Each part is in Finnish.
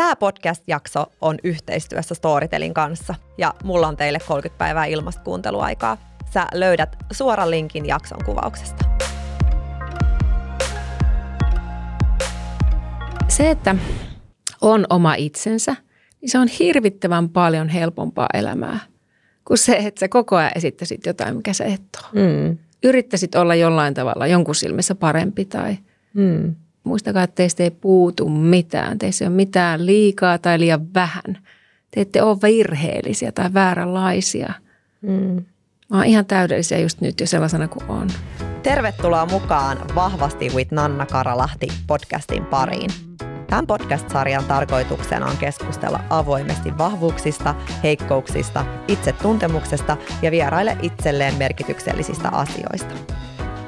Tämä podcast-jakso on yhteistyössä Storytelin kanssa ja mulla on teille 30 päivää ilmasta kuunteluaikaa. Sä löydät suoran linkin jakson kuvauksesta. Se, että on oma itsensä, niin se on hirvittävän paljon helpompaa elämää kuin se, että sä koko ajan esittäisit jotain, mikä sä et ole. Mm. Yrittäisit olla jollain tavalla jonkun silmissä parempi tai mm Muistakaa, että teistä ei puutu mitään. Teissä ei ole mitään liikaa tai liian vähän. Te ette ole virheellisiä tai vääränlaisia. Mm. Vaan ihan täydellisiä just nyt jo sellaisena kuin on. Tervetuloa mukaan Vahvasti with Nanna Karalahti podcastin pariin. Tämän podcast-sarjan tarkoituksena on keskustella avoimesti vahvuuksista, heikkouksista, itsetuntemuksesta ja vieraille itselleen merkityksellisistä asioista.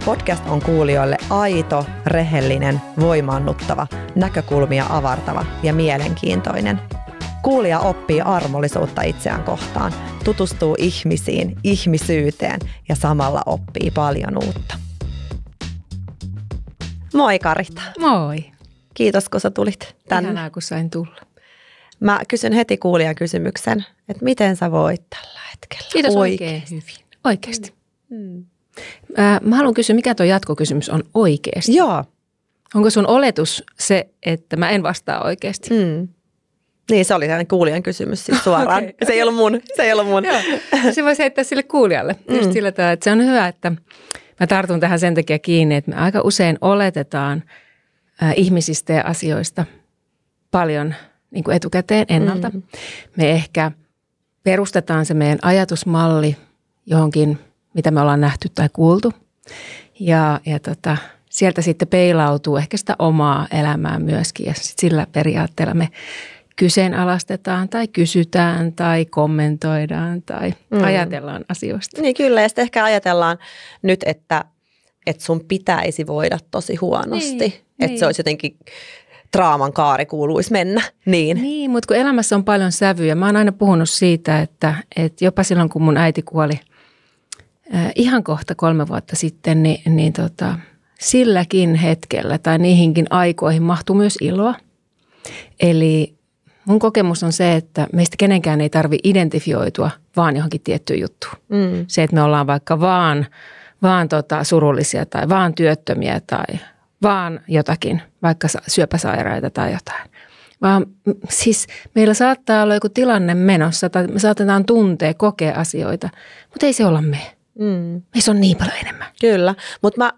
Podcast on kuulijoille aito, rehellinen, voimaannuttava, näkökulmia avartava ja mielenkiintoinen. Kuulija oppii armollisuutta itseään kohtaan, tutustuu ihmisiin, ihmisyyteen ja samalla oppii paljon uutta. Moi Karita. Moi. Kiitos kun sä tulit tänne. Ihanaa kun sain tulla. Mä kysyn heti kuulijan kysymyksen, että miten sä voit tällä hetkellä? Kiitos oikein, oikein hyvin. Oikeasti. Mm. Ää, mä haluan kysyä, mikä tuo jatkokysymys on oikeasti? Joo. Onko sun oletus se, että mä en vastaa oikeasti? Mm. Niin, se oli tämän kuulijan kysymys siis suoraan. okay. Se ei ollut mun. Se ei ollut mun. Se voisi heittää sille kuulijalle. Mm. Just sillä tavalla, että se on hyvä, että mä tartun tähän sen takia kiinni, että me aika usein oletetaan äh, ihmisistä ja asioista paljon niin kuin etukäteen ennalta. Mm. Me ehkä perustetaan se meidän ajatusmalli johonkin – mitä me ollaan nähty tai kuultu. Ja, ja tota, sieltä sitten peilautuu ehkä sitä omaa elämää myöskin ja sit sillä periaatteella me kyseenalaistetaan tai kysytään tai kommentoidaan tai mm. ajatellaan asioista. Niin kyllä ja sitten ehkä ajatellaan nyt, että, että sun pitäisi voida tosi huonosti, niin, että niin. se olisi jotenkin traaman kaari kuuluisi mennä. Niin. niin, mutta kun elämässä on paljon sävyjä. Mä oon aina puhunut siitä, että, että jopa silloin kun mun äiti kuoli – Äh, ihan kohta kolme vuotta sitten, niin, niin tota, silläkin hetkellä tai niihinkin aikoihin mahtuu myös iloa. Eli mun kokemus on se, että meistä kenenkään ei tarvi identifioitua vaan johonkin tiettyyn juttuun. Mm. Se, että me ollaan vaikka vaan, vaan tota surullisia tai vaan työttömiä tai vaan jotakin, vaikka syöpäsairaita tai jotain. Vaan siis meillä saattaa olla joku tilanne menossa tai me saatetaan tuntea, kokea asioita, mutta ei se olla me. Mm. Meissä on niin paljon enemmän. Kyllä, mutta mä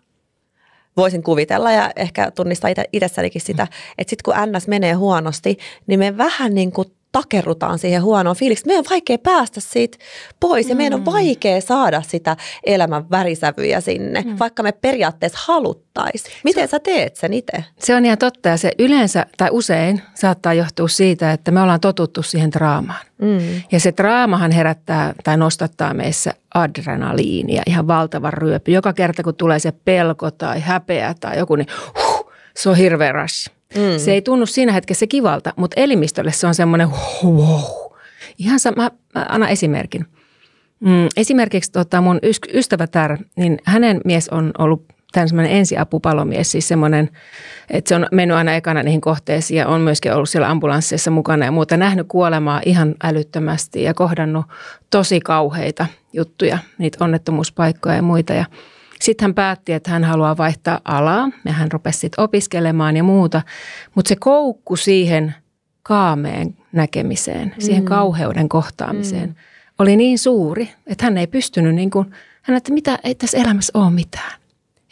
voisin kuvitella ja ehkä tunnistaa itse, itsessänikin sitä, mm. että sitten kun NS menee huonosti, niin me vähän niin kuin takerrutaan siihen huonoon fiiliksi. Meidän on vaikea päästä siitä pois ja mm. meidän on mm. vaikea saada sitä elämän värisävyjä sinne, mm. vaikka me periaatteessa haluttaisiin. Miten se, sä teet sen itse? Se on ihan totta ja se yleensä tai usein saattaa johtua siitä, että me ollaan totuttu siihen draamaan. Mm. Ja se draamahan herättää tai nostattaa meissä adrenaliinia, ihan valtava ryöpy. Joka kerta kun tulee se pelko tai häpeä tai joku, niin huh, se on hirveä rassi. Mm. Se ei tunnu siinä hetkessä kivalta, mutta elimistölle se on semmoinen wow. Ihan sama, mä, mä annan esimerkin. Mm, esimerkiksi tota mun ystävä Tär, niin hänen mies on ollut tämän semmoinen ensiapupalomies, siis semmoinen, että se on mennyt aina ekana niihin kohteisiin ja on myöskin ollut siellä ambulansseissa mukana ja muuta, nähnyt kuolemaa ihan älyttömästi ja kohdannut tosi kauheita juttuja, niitä onnettomuuspaikkoja ja muita. Ja sitten hän päätti, että hän haluaa vaihtaa alaa ja hän rupesi sitten opiskelemaan ja muuta. Mutta se koukku siihen kaameen näkemiseen, siihen mm. kauheuden kohtaamiseen mm. oli niin suuri, että hän ei pystynyt niin kuin, hän että mitä, ei tässä elämässä ole mitään.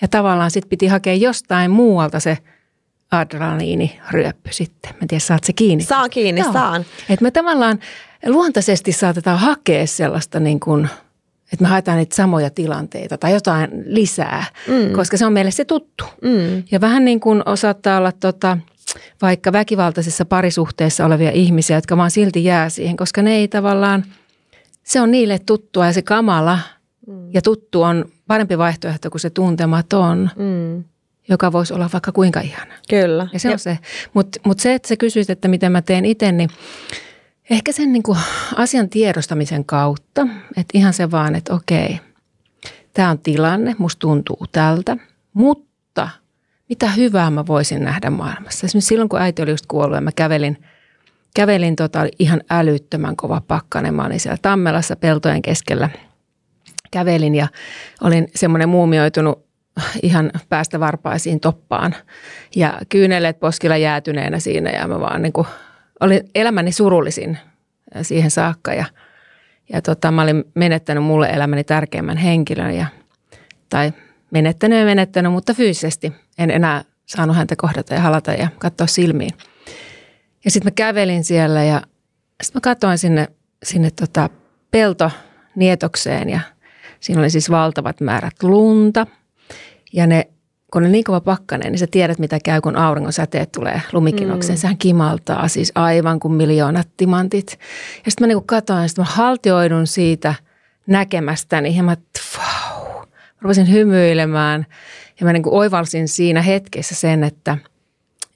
Ja tavallaan sitten piti hakea jostain muualta se ryöppy, sitten. Mä en tiedä, saat se kiinni? Saan kiinni, Joo. saan. että me tavallaan luontaisesti saatetaan hakea sellaista niin kuin – että me haetaan niitä samoja tilanteita tai jotain lisää, mm. koska se on meille se tuttu. Mm. Ja vähän niin kuin osattaa olla tota, vaikka väkivaltaisessa parisuhteessa olevia ihmisiä, jotka vaan silti jää siihen, koska ne ei tavallaan, se on niille tuttua ja se kamala mm. ja tuttu on parempi vaihtoehto kuin se tuntematon. Mm joka voisi olla vaikka kuinka ihana. Kyllä. Ja se ja. on se. Mutta mut se, että sä kysyit, että miten mä teen itse, niin Ehkä sen niin kuin asian tiedostamisen kautta, että ihan se vaan, että okei, tämä on tilanne, musta tuntuu tältä, mutta mitä hyvää mä voisin nähdä maailmassa. Esimerkiksi silloin, kun äiti oli just kuollut ja mä kävelin, kävelin tota, ihan älyttömän kova pakkanen. Mä olin siellä Tammelassa peltojen keskellä. Kävelin ja olin semmoinen muumioitunut ihan päästä varpaisiin toppaan ja kyynelet poskilla jäätyneenä siinä ja mä vaan niin kuin olin elämäni surullisin siihen saakka ja, ja tota, mä olin menettänyt mulle elämäni tärkeimmän henkilön ja, tai menettänyt ja menettänyt, mutta fyysisesti en enää saanut häntä kohdata ja halata ja katsoa silmiin. Ja sitten mä kävelin siellä ja sitten mä katsoin sinne, sinne tota peltonietokseen ja siinä oli siis valtavat määrät lunta ja ne kun on niin kova pakkanen, niin sä tiedät, mitä käy, kun auringon säteet tulee lumikinokseen. Mm. Sehän kimaltaa siis aivan kuin miljoonat timantit. Ja sitten mä niin katoin, että mä haltioidun siitä näkemästäni ja mä, wow, rupesin hymyilemään. Ja mä niin kuin oivalsin siinä hetkessä sen, että,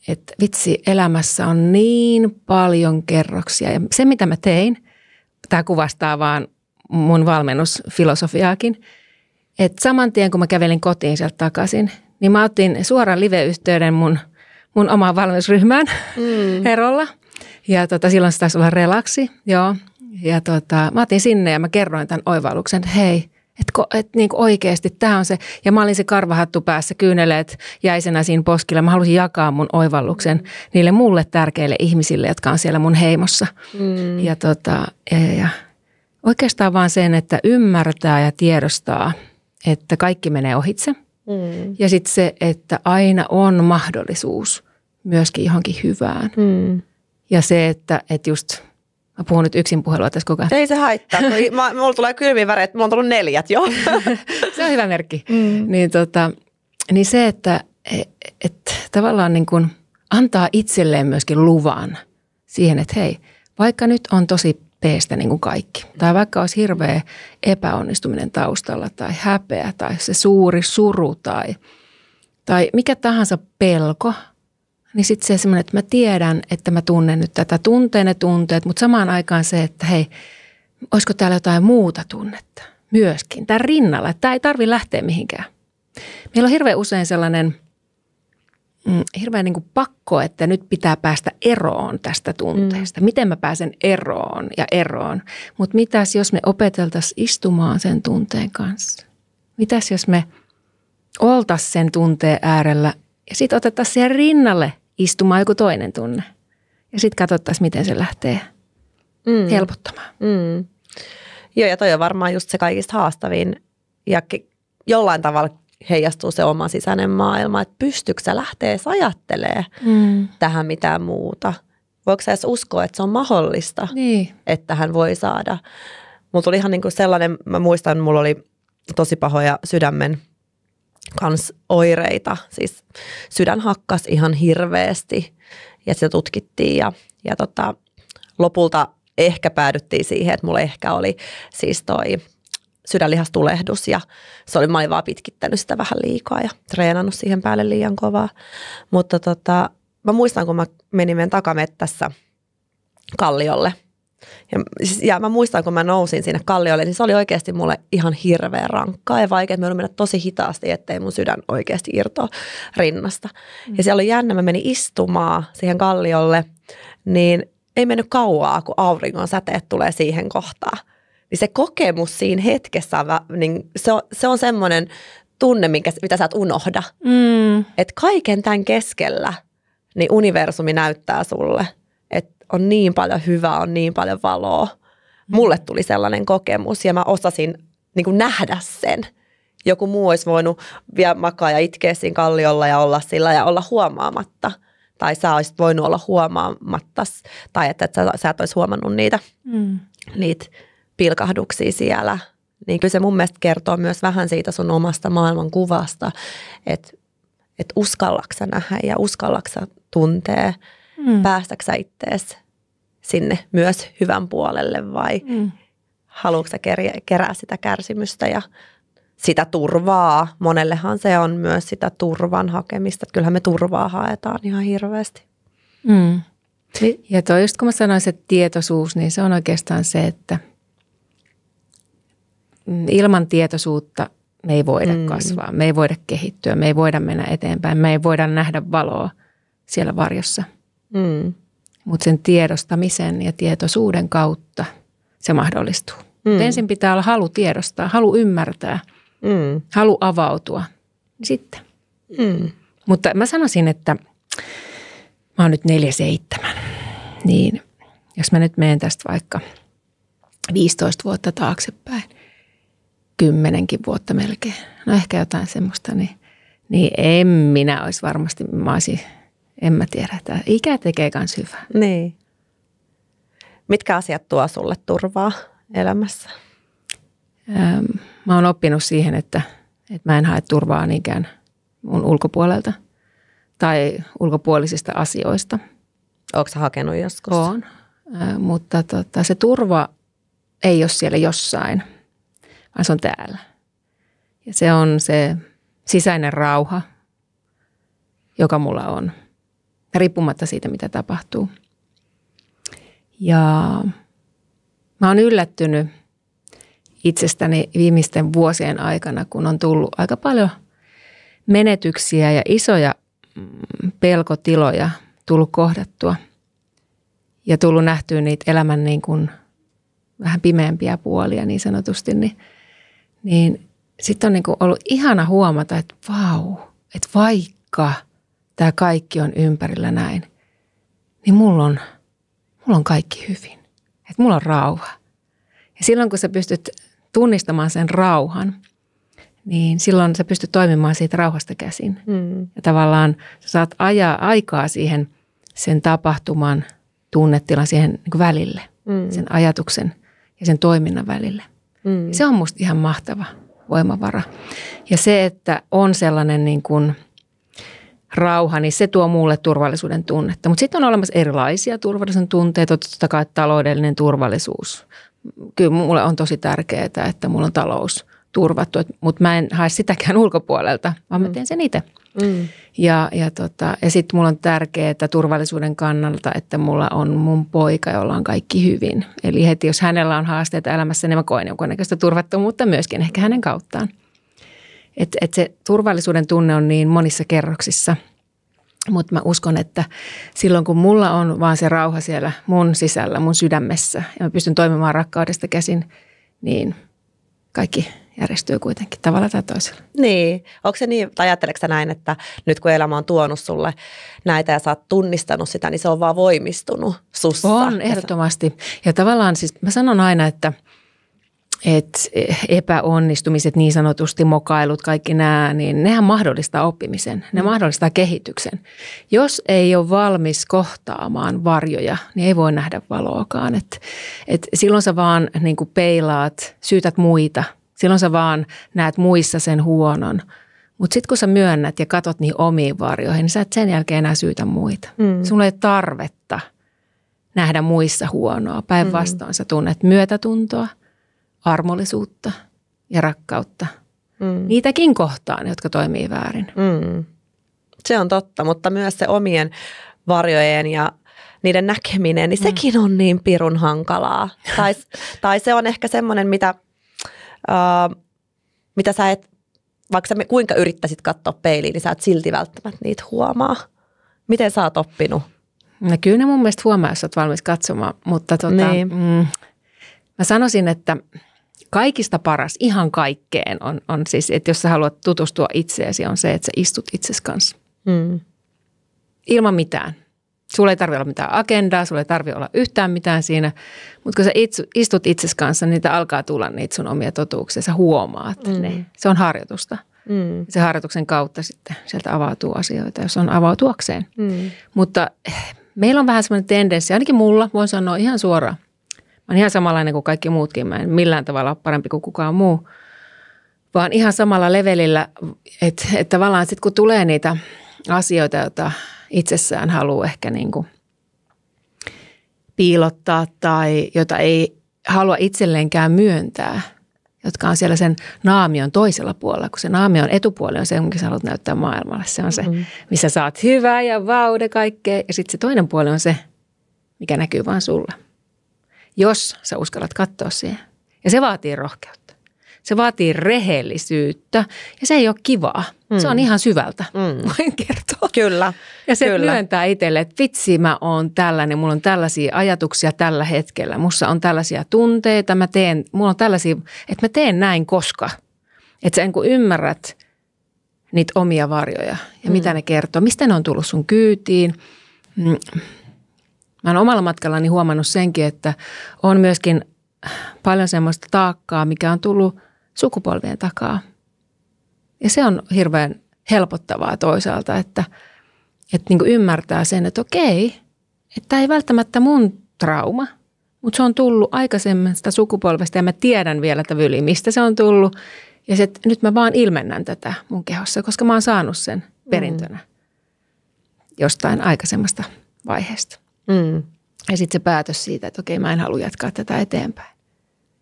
että vitsi, elämässä on niin paljon kerroksia. Ja se, mitä mä tein, tämä kuvastaa vaan mun valmennusfilosofiaakin, että saman tien kun mä kävelin kotiin sieltä takaisin – niin mä otin suoran live-yhteyden mun, mun omaan valmennusryhmään mm. erolla. Ja tota, silloin se taisi olla relaksi, joo. Ja tota, mä otin sinne ja mä kerroin tämän oivalluksen, että hei, että et, niin oikeasti tämä on se. Ja mä olin se karvahattu päässä, kyyneleet jäisenä siinä poskilla. Mä halusin jakaa mun oivalluksen mm. niille mulle tärkeille ihmisille, jotka on siellä mun heimossa. Mm. Ja, tota, ja, ja oikeastaan vaan sen, että ymmärtää ja tiedostaa, että kaikki menee ohitse – Mm. Ja sitten se, että aina on mahdollisuus myöskin johonkin hyvään. Mm. Ja se, että, että just Mä puhun nyt yksin puhelua tässä koko ajan. Ei se haittaa, mulla tulee kylmiä väreitä, mulla on tullut neljät jo. se on hyvä merkki. Mm. Niin, tota, niin se, että et, et, tavallaan niin kun antaa itselleen myöskin luvan siihen, että hei, vaikka nyt on tosi tee sitä niin kuin kaikki. Tai vaikka olisi hirveä epäonnistuminen taustalla tai häpeä tai se suuri suru tai, tai mikä tahansa pelko, niin sitten se semmoinen, että mä tiedän, että mä tunnen nyt tätä, tunteen ja tunteet, mutta samaan aikaan se, että hei, olisiko täällä jotain muuta tunnetta myöskin, tämän rinnalla, että tämä ei tarvi lähteä mihinkään. Meillä on hirveän usein sellainen – Mm, hirveän niin kuin pakko, että nyt pitää päästä eroon tästä tunteesta. Mm. Miten mä pääsen eroon ja eroon? Mutta mitäs jos me opeteltaisiin istumaan sen tunteen kanssa? Mitäs jos me oltaisiin sen tunteen äärellä ja sitten otettaisiin siihen rinnalle istumaan joku toinen tunne? Ja sitten katsottaisiin, miten se lähtee mm. helpottamaan. Mm. Joo, ja toi on varmaan just se kaikista haastavin ja jollain tavalla heijastuu se oma sisäinen maailma, että pystyykö sä lähteä ajattelemaan mm. tähän mitään muuta. Voiko sä edes uskoa, että se on mahdollista, niin. että hän voi saada. Mulla tuli ihan niin kuin sellainen, mä muistan, mulla oli tosi pahoja sydämen kans oireita. Siis sydän hakkas ihan hirveästi ja se tutkittiin ja, ja tota, lopulta ehkä päädyttiin siihen, että mulla ehkä oli siis toi – sydänlihastulehdus ja se oli, mä olin vaan pitkittänyt sitä vähän liikaa ja treenannut siihen päälle liian kovaa. Mutta tota, mä muistan, kun mä menin meidän takamettässä kalliolle ja, siis, ja mä muistan, kun mä nousin sinne kalliolle, niin se oli oikeasti mulle ihan hirveän rankkaa ja vaikea. Mä mennä tosi hitaasti, ettei mun sydän oikeasti irtoa rinnasta. Mm. Ja siellä oli jännä, mä menin istumaan siihen kalliolle, niin ei mennyt kauaa, kun auringon säteet tulee siihen kohtaan niin se kokemus siinä hetkessä, niin se on, se on semmoinen tunne, minkä, mitä sä et unohda. Mm. Että kaiken tämän keskellä niin universumi näyttää sulle, että on niin paljon hyvää, on niin paljon valoa. Mm. Mulle tuli sellainen kokemus ja mä osasin niin kuin nähdä sen. Joku muu olisi voinut vielä makaa ja itkeä siinä kalliolla ja olla sillä ja olla huomaamatta. Tai sä olisit voinut olla huomaamatta tai että sä, sä et olisi huomannut niitä, mm. niitä pilkahduksia siellä, niin kyllä se mun mielestä kertoo myös vähän siitä sun omasta maailmankuvasta, että et uskallaksä nähdä ja uskallaksä tuntee, mm. päästäksä ittees sinne myös hyvän puolelle vai mm. haluatko kerää, kerää sitä kärsimystä ja sitä turvaa. Monellehan se on myös sitä turvan hakemista, että kyllähän me turvaa haetaan ihan hirveästi. Mm. Niin. Ja toi just kun mä sanoin se tietoisuus, niin se on oikeastaan se, että – Mm, ilman tietoisuutta me ei voida mm. kasvaa, me ei voida kehittyä, me ei voida mennä eteenpäin, me ei voida nähdä valoa siellä varjossa. Mm. Mutta sen tiedostamisen ja tietoisuuden kautta se mahdollistuu. Mm. ensin pitää olla halu tiedostaa, halu ymmärtää, mm. halu avautua. Niin sitten. Mm. Mutta mä sanoisin, että mä oon nyt seitsemän. niin jos mä nyt menen tästä vaikka 15 vuotta taaksepäin, kymmenenkin vuotta melkein. No ehkä jotain semmoista, niin, niin en minä olisi varmasti, mä olisin, en mä tiedä, että ikä tekee myös hyvää. Niin. Mitkä asiat tuo sulle turvaa elämässä? Ähm, mä oon oppinut siihen, että, että mä en hae turvaa niinkään mun ulkopuolelta tai ulkopuolisista asioista. Oletko sä hakenut joskus? Oon, äh, mutta tota, se turva ei ole siellä jossain – vaan se on täällä. Ja se on se sisäinen rauha, joka mulla on, riippumatta siitä, mitä tapahtuu. Ja mä oon yllättynyt itsestäni viimeisten vuosien aikana, kun on tullut aika paljon menetyksiä ja isoja mm, pelkotiloja tullut kohdattua ja tullut nähtyä niitä elämän niin kuin vähän pimeämpiä puolia niin sanotusti, niin – niin sitten on niin kuin ollut ihana huomata, että vau, että vaikka tämä kaikki on ympärillä näin, niin mulla on, mulla on kaikki hyvin. Että mulla on rauha. Ja silloin kun sä pystyt tunnistamaan sen rauhan, niin silloin sä pystyt toimimaan siitä rauhasta käsin. Mm. Ja tavallaan sä saat ajaa aikaa siihen sen tapahtuman tunnetilan siihen niin välille, mm. sen ajatuksen ja sen toiminnan välille. Mm. Se on musta ihan mahtava voimavara. Ja se, että on sellainen niin kuin rauha, niin se tuo muulle turvallisuuden tunnetta. Mutta sitten on olemassa erilaisia turvallisuuden tunteita, totta kai taloudellinen turvallisuus. Kyllä mulle on tosi tärkeää, että mulla on talous turvattu, mutta mä en hae sitäkään ulkopuolelta, vaan mä mm. teen sen itse. Mm. Ja, ja, tota, ja sitten mulla on tärkeää, että turvallisuuden kannalta, että mulla on mun poika, jolla on kaikki hyvin. Eli heti, jos hänellä on haasteita elämässä, niin mä koen jonkunnäköistä turvattomuutta myöskin ehkä hänen kauttaan. Et, et se turvallisuuden tunne on niin monissa kerroksissa. Mutta mä uskon, että silloin kun mulla on vaan se rauha siellä mun sisällä, mun sydämessä, ja mä pystyn toimimaan rakkaudesta käsin, niin kaikki – järjestyy kuitenkin tavalla tai toisella. Niin, onko se niin, ajatteleksä näin, että nyt kun elämä on tuonut sulle näitä ja sä oot tunnistanut sitä, niin se on vaan voimistunut sussa? On, ehdottomasti. Ja tavallaan siis mä sanon aina, että että epäonnistumiset, niin sanotusti mokailut, kaikki nämä, niin nehän mahdollistaa oppimisen, ne mm. mahdollistaa kehityksen. Jos ei ole valmis kohtaamaan varjoja, niin ei voi nähdä valoakaan. Et, et silloin sä vaan niin peilaat, syytät muita – Silloin sä vaan näet muissa sen huonon. Mutta sitten kun sä myönnät ja katot niihin omiin varjoihin, niin sä et sen jälkeen enää syytä muita. Mm. Sulla ei tarvetta nähdä muissa huonoa. Päinvastoin mm. sä tunnet myötätuntoa, armollisuutta ja rakkautta. Mm. Niitäkin kohtaan, jotka toimii väärin. Mm. Se on totta, mutta myös se omien varjojen ja niiden näkeminen, niin mm. sekin on niin pirun hankalaa. tai, tai se on ehkä semmoinen, mitä – äh, mitä sä et, vaikka sä kuinka yrittäisit katsoa peiliin, niin sä et silti välttämättä niitä huomaa. Miten sä oot oppinut? No kyllä ne mun mielestä huomaa, jos oot valmis katsomaan, mutta tota, niin. mm, mä sanoisin, että kaikista paras ihan kaikkeen on, on siis, että jos sä haluat tutustua itseesi, on se, että sä istut itses kanssa. Mm. Ilman mitään Sulla ei tarvitse olla mitään agendaa, sulla ei tarvitse olla yhtään mitään siinä, mutta kun sä istut itses kanssa, niin niitä alkaa tulla niitä sun omia totuuksia, sä huomaat mm. ne. Se on harjoitusta. Mm. Se harjoituksen kautta sitten sieltä avautuu asioita, jos on avautuakseen. Mm. Mutta eh, meillä on vähän semmoinen tendenssi, ainakin mulla, voin sanoa ihan suoraan. Mä oon ihan samanlainen kuin kaikki muutkin, mä en millään tavalla ole parempi kuin kukaan muu. Vaan ihan samalla levelillä, että et tavallaan sitten kun tulee niitä asioita, joita itsessään haluaa ehkä niin kuin piilottaa tai jota ei halua itselleenkään myöntää, jotka on siellä sen naamion toisella puolella, kun se naamion etupuoli on se, minkä sä haluat näyttää maailmalle. Se on se, mm-hmm. missä sä oot hyvä ja vaude kaikkea. Ja sitten se toinen puoli on se, mikä näkyy vaan sulle, jos sä uskallat katsoa siihen. Ja se vaatii rohkeutta. Se vaatii rehellisyyttä ja se ei ole kivaa. Mm. Se on mm. ihan syvältä, mm. voin kertoa. Kyllä. Ja se Kyllä. myöntää itselle, että vitsi mä oon tällainen, mulla on tällaisia ajatuksia tällä hetkellä. Mussa on tällaisia tunteita, mä teen, mulla on tällaisia, että mä teen näin koska. Että sä kun ymmärrät niitä omia varjoja ja mm. mitä ne kertoo, mistä ne on tullut sun kyytiin. Mm. Mä oon omalla matkallani huomannut senkin, että on myöskin paljon semmoista taakkaa, mikä on tullut sukupolvien takaa. Ja se on hirveän helpottavaa toisaalta, että, että niin kuin ymmärtää sen, että okei, että tämä ei välttämättä mun trauma, mutta se on tullut aikaisemmasta sukupolvesta ja mä tiedän vielä yli mistä se on tullut. Ja se, että nyt mä vaan ilmennän tätä mun kehossa, koska mä oon saanut sen mm. perintönä mm. jostain aikaisemmasta vaiheesta. Mm. Ja sitten se päätös siitä, että okei, mä en halua jatkaa tätä eteenpäin.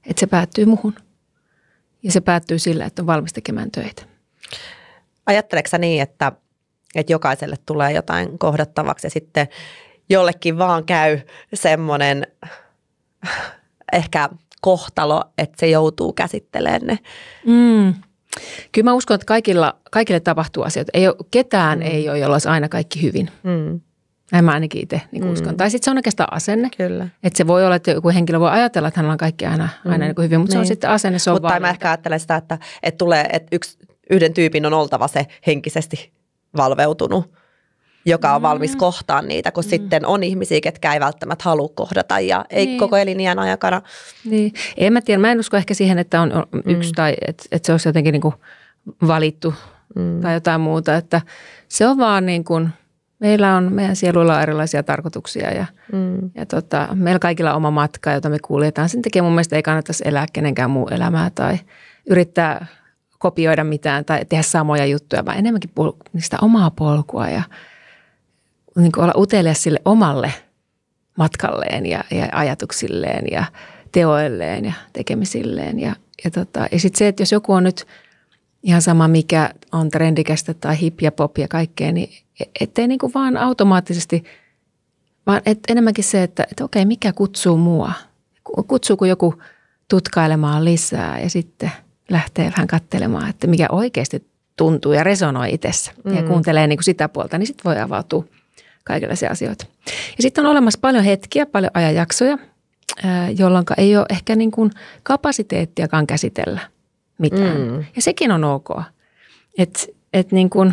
Että se päättyy muhun ja se päättyy sillä, että on valmis tekemään töitä. sä niin, että, että jokaiselle tulee jotain kohdattavaksi ja sitten jollekin vaan käy semmoinen äh, ehkä kohtalo, että se joutuu käsittelemään ne. Mm. Kyllä mä uskon, että kaikilla, kaikille tapahtuu asioita. Ei ole, ketään mm. ei ole, jolla olisi aina kaikki hyvin. Mm. Näin mä ainakin itse niin mm. uskon. Tai sitten se on oikeastaan asenne. Kyllä. Että se voi olla, että joku henkilö voi ajatella, että hänellä on kaikki aina, mm. aina niin kuin hyvin, mutta niin. se on niin. sitten asenne. Se on mutta mä ehkä ajattelen sitä, että, että, tulee, että yksi, yhden tyypin on oltava se henkisesti valveutunut joka on valmis mm. kohtaan niitä, kun mm. sitten on ihmisiä, ketkä ei välttämättä halua kohdata ja ei niin. koko eliniän ajakana. Niin. En mä tiedä, mä en usko ehkä siihen, että on mm. yksi mm. tai että et se olisi jotenkin niinku valittu mm. tai jotain muuta, että se on vaan niin kuin – meillä on, meidän sieluilla on erilaisia tarkoituksia ja, mm. ja tota, meillä kaikilla on oma matka, jota me kuljetaan. Sen takia mun mielestä ei kannattaisi elää kenenkään muu elämää tai yrittää kopioida mitään tai tehdä samoja juttuja, vaan enemmänkin niistä omaa polkua ja niin olla utelias sille omalle matkalleen ja, ja ajatuksilleen ja teoilleen ja tekemisilleen. Ja, ja, tota, ja sitten se, että jos joku on nyt – ihan sama mikä on trendikästä tai hip ja pop ja kaikkea, niin ettei niin kuin vaan automaattisesti, vaan et enemmänkin se, että, et okei, mikä kutsuu mua? Kutsuuko joku tutkailemaan lisää ja sitten lähtee vähän katselemaan, että mikä oikeasti tuntuu ja resonoi itsessä mm. ja kuuntelee niin kuin sitä puolta, niin sitten voi avautua kaikenlaisia asioita. Ja sitten on olemassa paljon hetkiä, paljon ajanjaksoja, jolloin ei ole ehkä niin kuin kapasiteettiakaan käsitellä mitään. Mm. Ja sekin on ok. Että et niin kun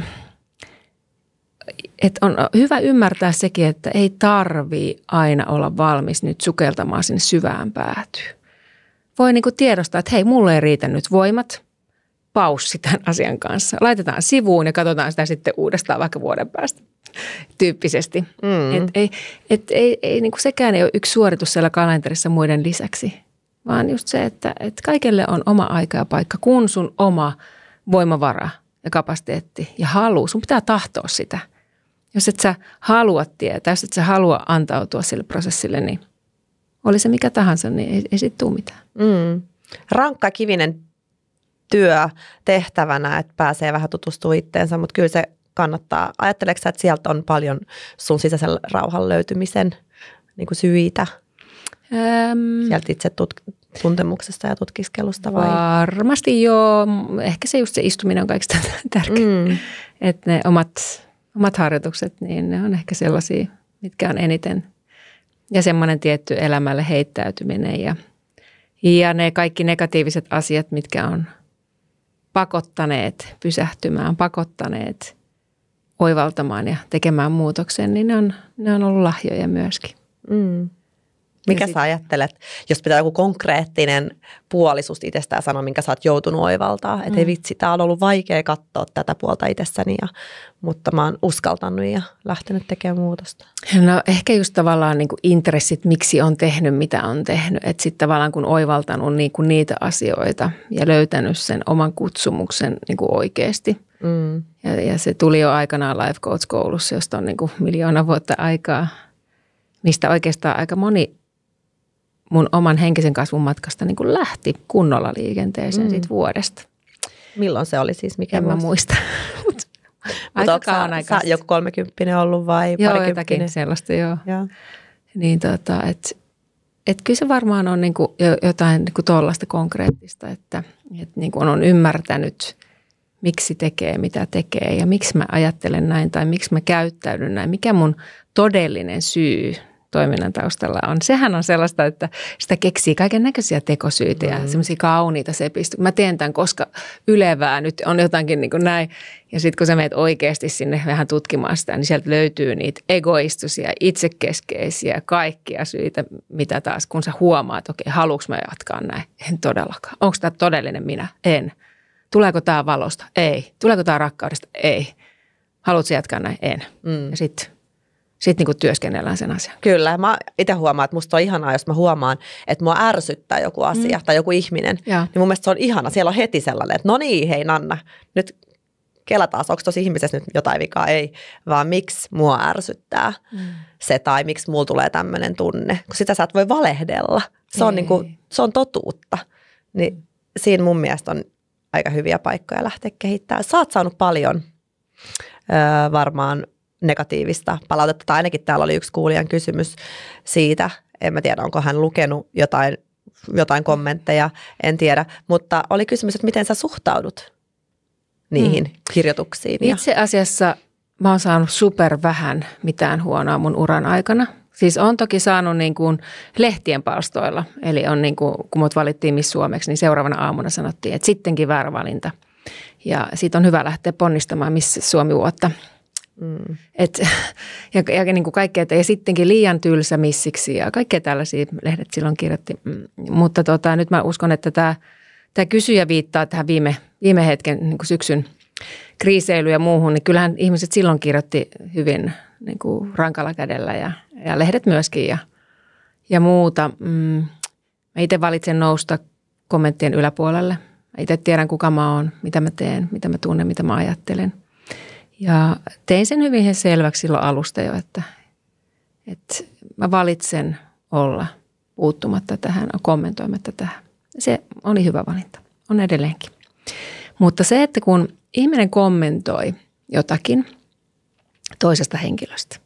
et on hyvä ymmärtää sekin, että ei tarvii aina olla valmis nyt sukeltamaan sinne syvään päätyyn. Voi niin kuin tiedostaa, että hei, mulle ei riitä nyt voimat. Paussi tämän asian kanssa. Laitetaan sivuun ja katsotaan sitä sitten uudestaan vaikka vuoden päästä tyyppisesti. Mm. Et ei, et ei, ei, niin kuin sekään ei ole yksi suoritus siellä kalenterissa muiden lisäksi vaan just se, että, että kaikelle on oma aika ja paikka, kun sun oma voimavara ja kapasiteetti ja halu, sun pitää tahtoa sitä. Jos et sä halua tietää, jos et sä halua antautua sille prosessille, niin oli se mikä tahansa, niin ei, ei sit tule mitään. Mm. Rankka kivinen työ tehtävänä, että pääsee vähän tutustumaan itteensä, mutta kyllä se kannattaa. Ajatteleeko että sieltä on paljon sun sisäisen rauhan löytymisen niin kuin syitä? Öm, Sieltä itse tut- tuntemuksesta ja tutkiskelusta vai? Varmasti joo. Ehkä se just se istuminen on kaikista tärkeä. Mm. Että ne omat, omat harjoitukset, niin ne on ehkä sellaisia, mitkä on eniten. Ja semmoinen tietty elämälle heittäytyminen ja, ja ne kaikki negatiiviset asiat, mitkä on pakottaneet pysähtymään, pakottaneet oivaltamaan ja tekemään muutoksen, niin ne on, ne on ollut lahjoja myöskin. Mm. Mikä sit... sä ajattelet, jos pitää joku konkreettinen puolisuus itsestään sanoa, minkä sä oot joutunut oivaltaa, että mm. vitsi, tää on ollut vaikea katsoa tätä puolta itsessäni, ja, mutta mä oon uskaltanut ja lähtenyt tekemään muutosta. No ehkä just tavallaan niin kuin intressit, miksi on tehnyt, mitä on tehnyt, että sitten tavallaan kun oivaltanut niin kuin niitä asioita ja löytänyt sen oman kutsumuksen niin kuin oikeasti – Mm. Ja, ja se tuli jo aikanaan Life Coach-koulussa, josta on niin kuin miljoona vuotta aikaa, mistä oikeastaan aika moni mun oman henkisen kasvun matkasta niin kuin lähti kunnolla liikenteeseen mm. siitä vuodesta. Milloin se oli siis? Mikä en vuosi? mä muista. Mutta Mut on aika Joku kolmekymppinen ollut vai joo, parikymppinen? Joo, sellaista joo. Ja. Niin tota, et, et kyllä se varmaan on niin kuin jotain niin kuin tuollaista konkreettista, että et niin kuin on ymmärtänyt, miksi tekee, mitä tekee ja miksi mä ajattelen näin tai miksi mä käyttäydyn näin. Mikä mun todellinen syy toiminnan taustalla on. Sehän on sellaista, että sitä keksii kaiken näköisiä tekosyitä mm. ja semmoisia kauniita sepistä. Mä teen tämän, koska ylevää nyt on jotakin niin kuin näin. Ja sitten kun sä meet oikeasti sinne vähän tutkimaan sitä, niin sieltä löytyy niitä egoistisia, itsekeskeisiä, kaikkia syitä, mitä taas, kun sä huomaat, okei, okay, mä jatkaa näin? En todellakaan. Onko tämä todellinen minä? En. Tuleeko tämä valosta? Ei. Tuleeko tämä rakkaudesta? Ei. Haluatko jatkaa näin? En. Mm. Ja sitten sitten niinku työskennellään sen asian. Kyllä, mä itse huomaan, että musta on ihanaa, jos mä huomaan, että mua ärsyttää joku mm. asia mm. tai joku ihminen. Ja. Niin mun mielestä se on ihana, siellä on heti sellainen, että no niin, hei Nanna, nyt kela taas, onko tuossa ihmisessä nyt jotain vikaa, ei, vaan miksi mua ärsyttää mm. se tai miksi mulla tulee tämmöinen tunne, kun sitä sä et voi valehdella. Se on on, niinku, se on totuutta. Niin mm. siinä mun mielestä on aika hyviä paikkoja lähteä kehittämään. Sä oot saanut paljon öö, varmaan negatiivista palautetta, tai ainakin täällä oli yksi kuulijan kysymys siitä, en mä tiedä, onko hän lukenut jotain, jotain kommentteja, en tiedä, mutta oli kysymys, että miten sä suhtaudut niihin mm. kirjoituksiin. Ja... Itse asiassa mä oon saanut super vähän mitään huonoa mun uran aikana. Siis on toki saanut niin kuin lehtien palstoilla, eli on niin kuin, kun mut valittiin Miss Suomeksi, niin seuraavana aamuna sanottiin, että sittenkin väärä valinta. Ja siitä on hyvä lähteä ponnistamaan Miss Suomi-vuotta Mm. Et, ja ja niin kuin kaikkea, että, ja sittenkin liian tylsä missiksi ja kaikkea tällaisia lehdet silloin kirjoitti. Mm. Mutta tota, nyt mä uskon, että tämä, tämä kysyjä viittaa tähän viime, viime hetken niin kuin syksyn kriiseilyyn ja muuhun, niin kyllähän ihmiset silloin kirjoitti hyvin niin kuin rankalla kädellä ja, ja lehdet myöskin ja, ja muuta. Mm, mä itse valitsen nousta kommenttien yläpuolelle. Mä itse tiedän, kuka mä oon, mitä mä teen, mitä mä tunnen, mitä mä ajattelen – ja tein sen hyvin selväksi silloin alusta jo, että, että mä valitsen olla puuttumatta tähän, kommentoimatta tähän. Se oli hyvä valinta, on edelleenkin. Mutta se, että kun ihminen kommentoi jotakin toisesta henkilöstä,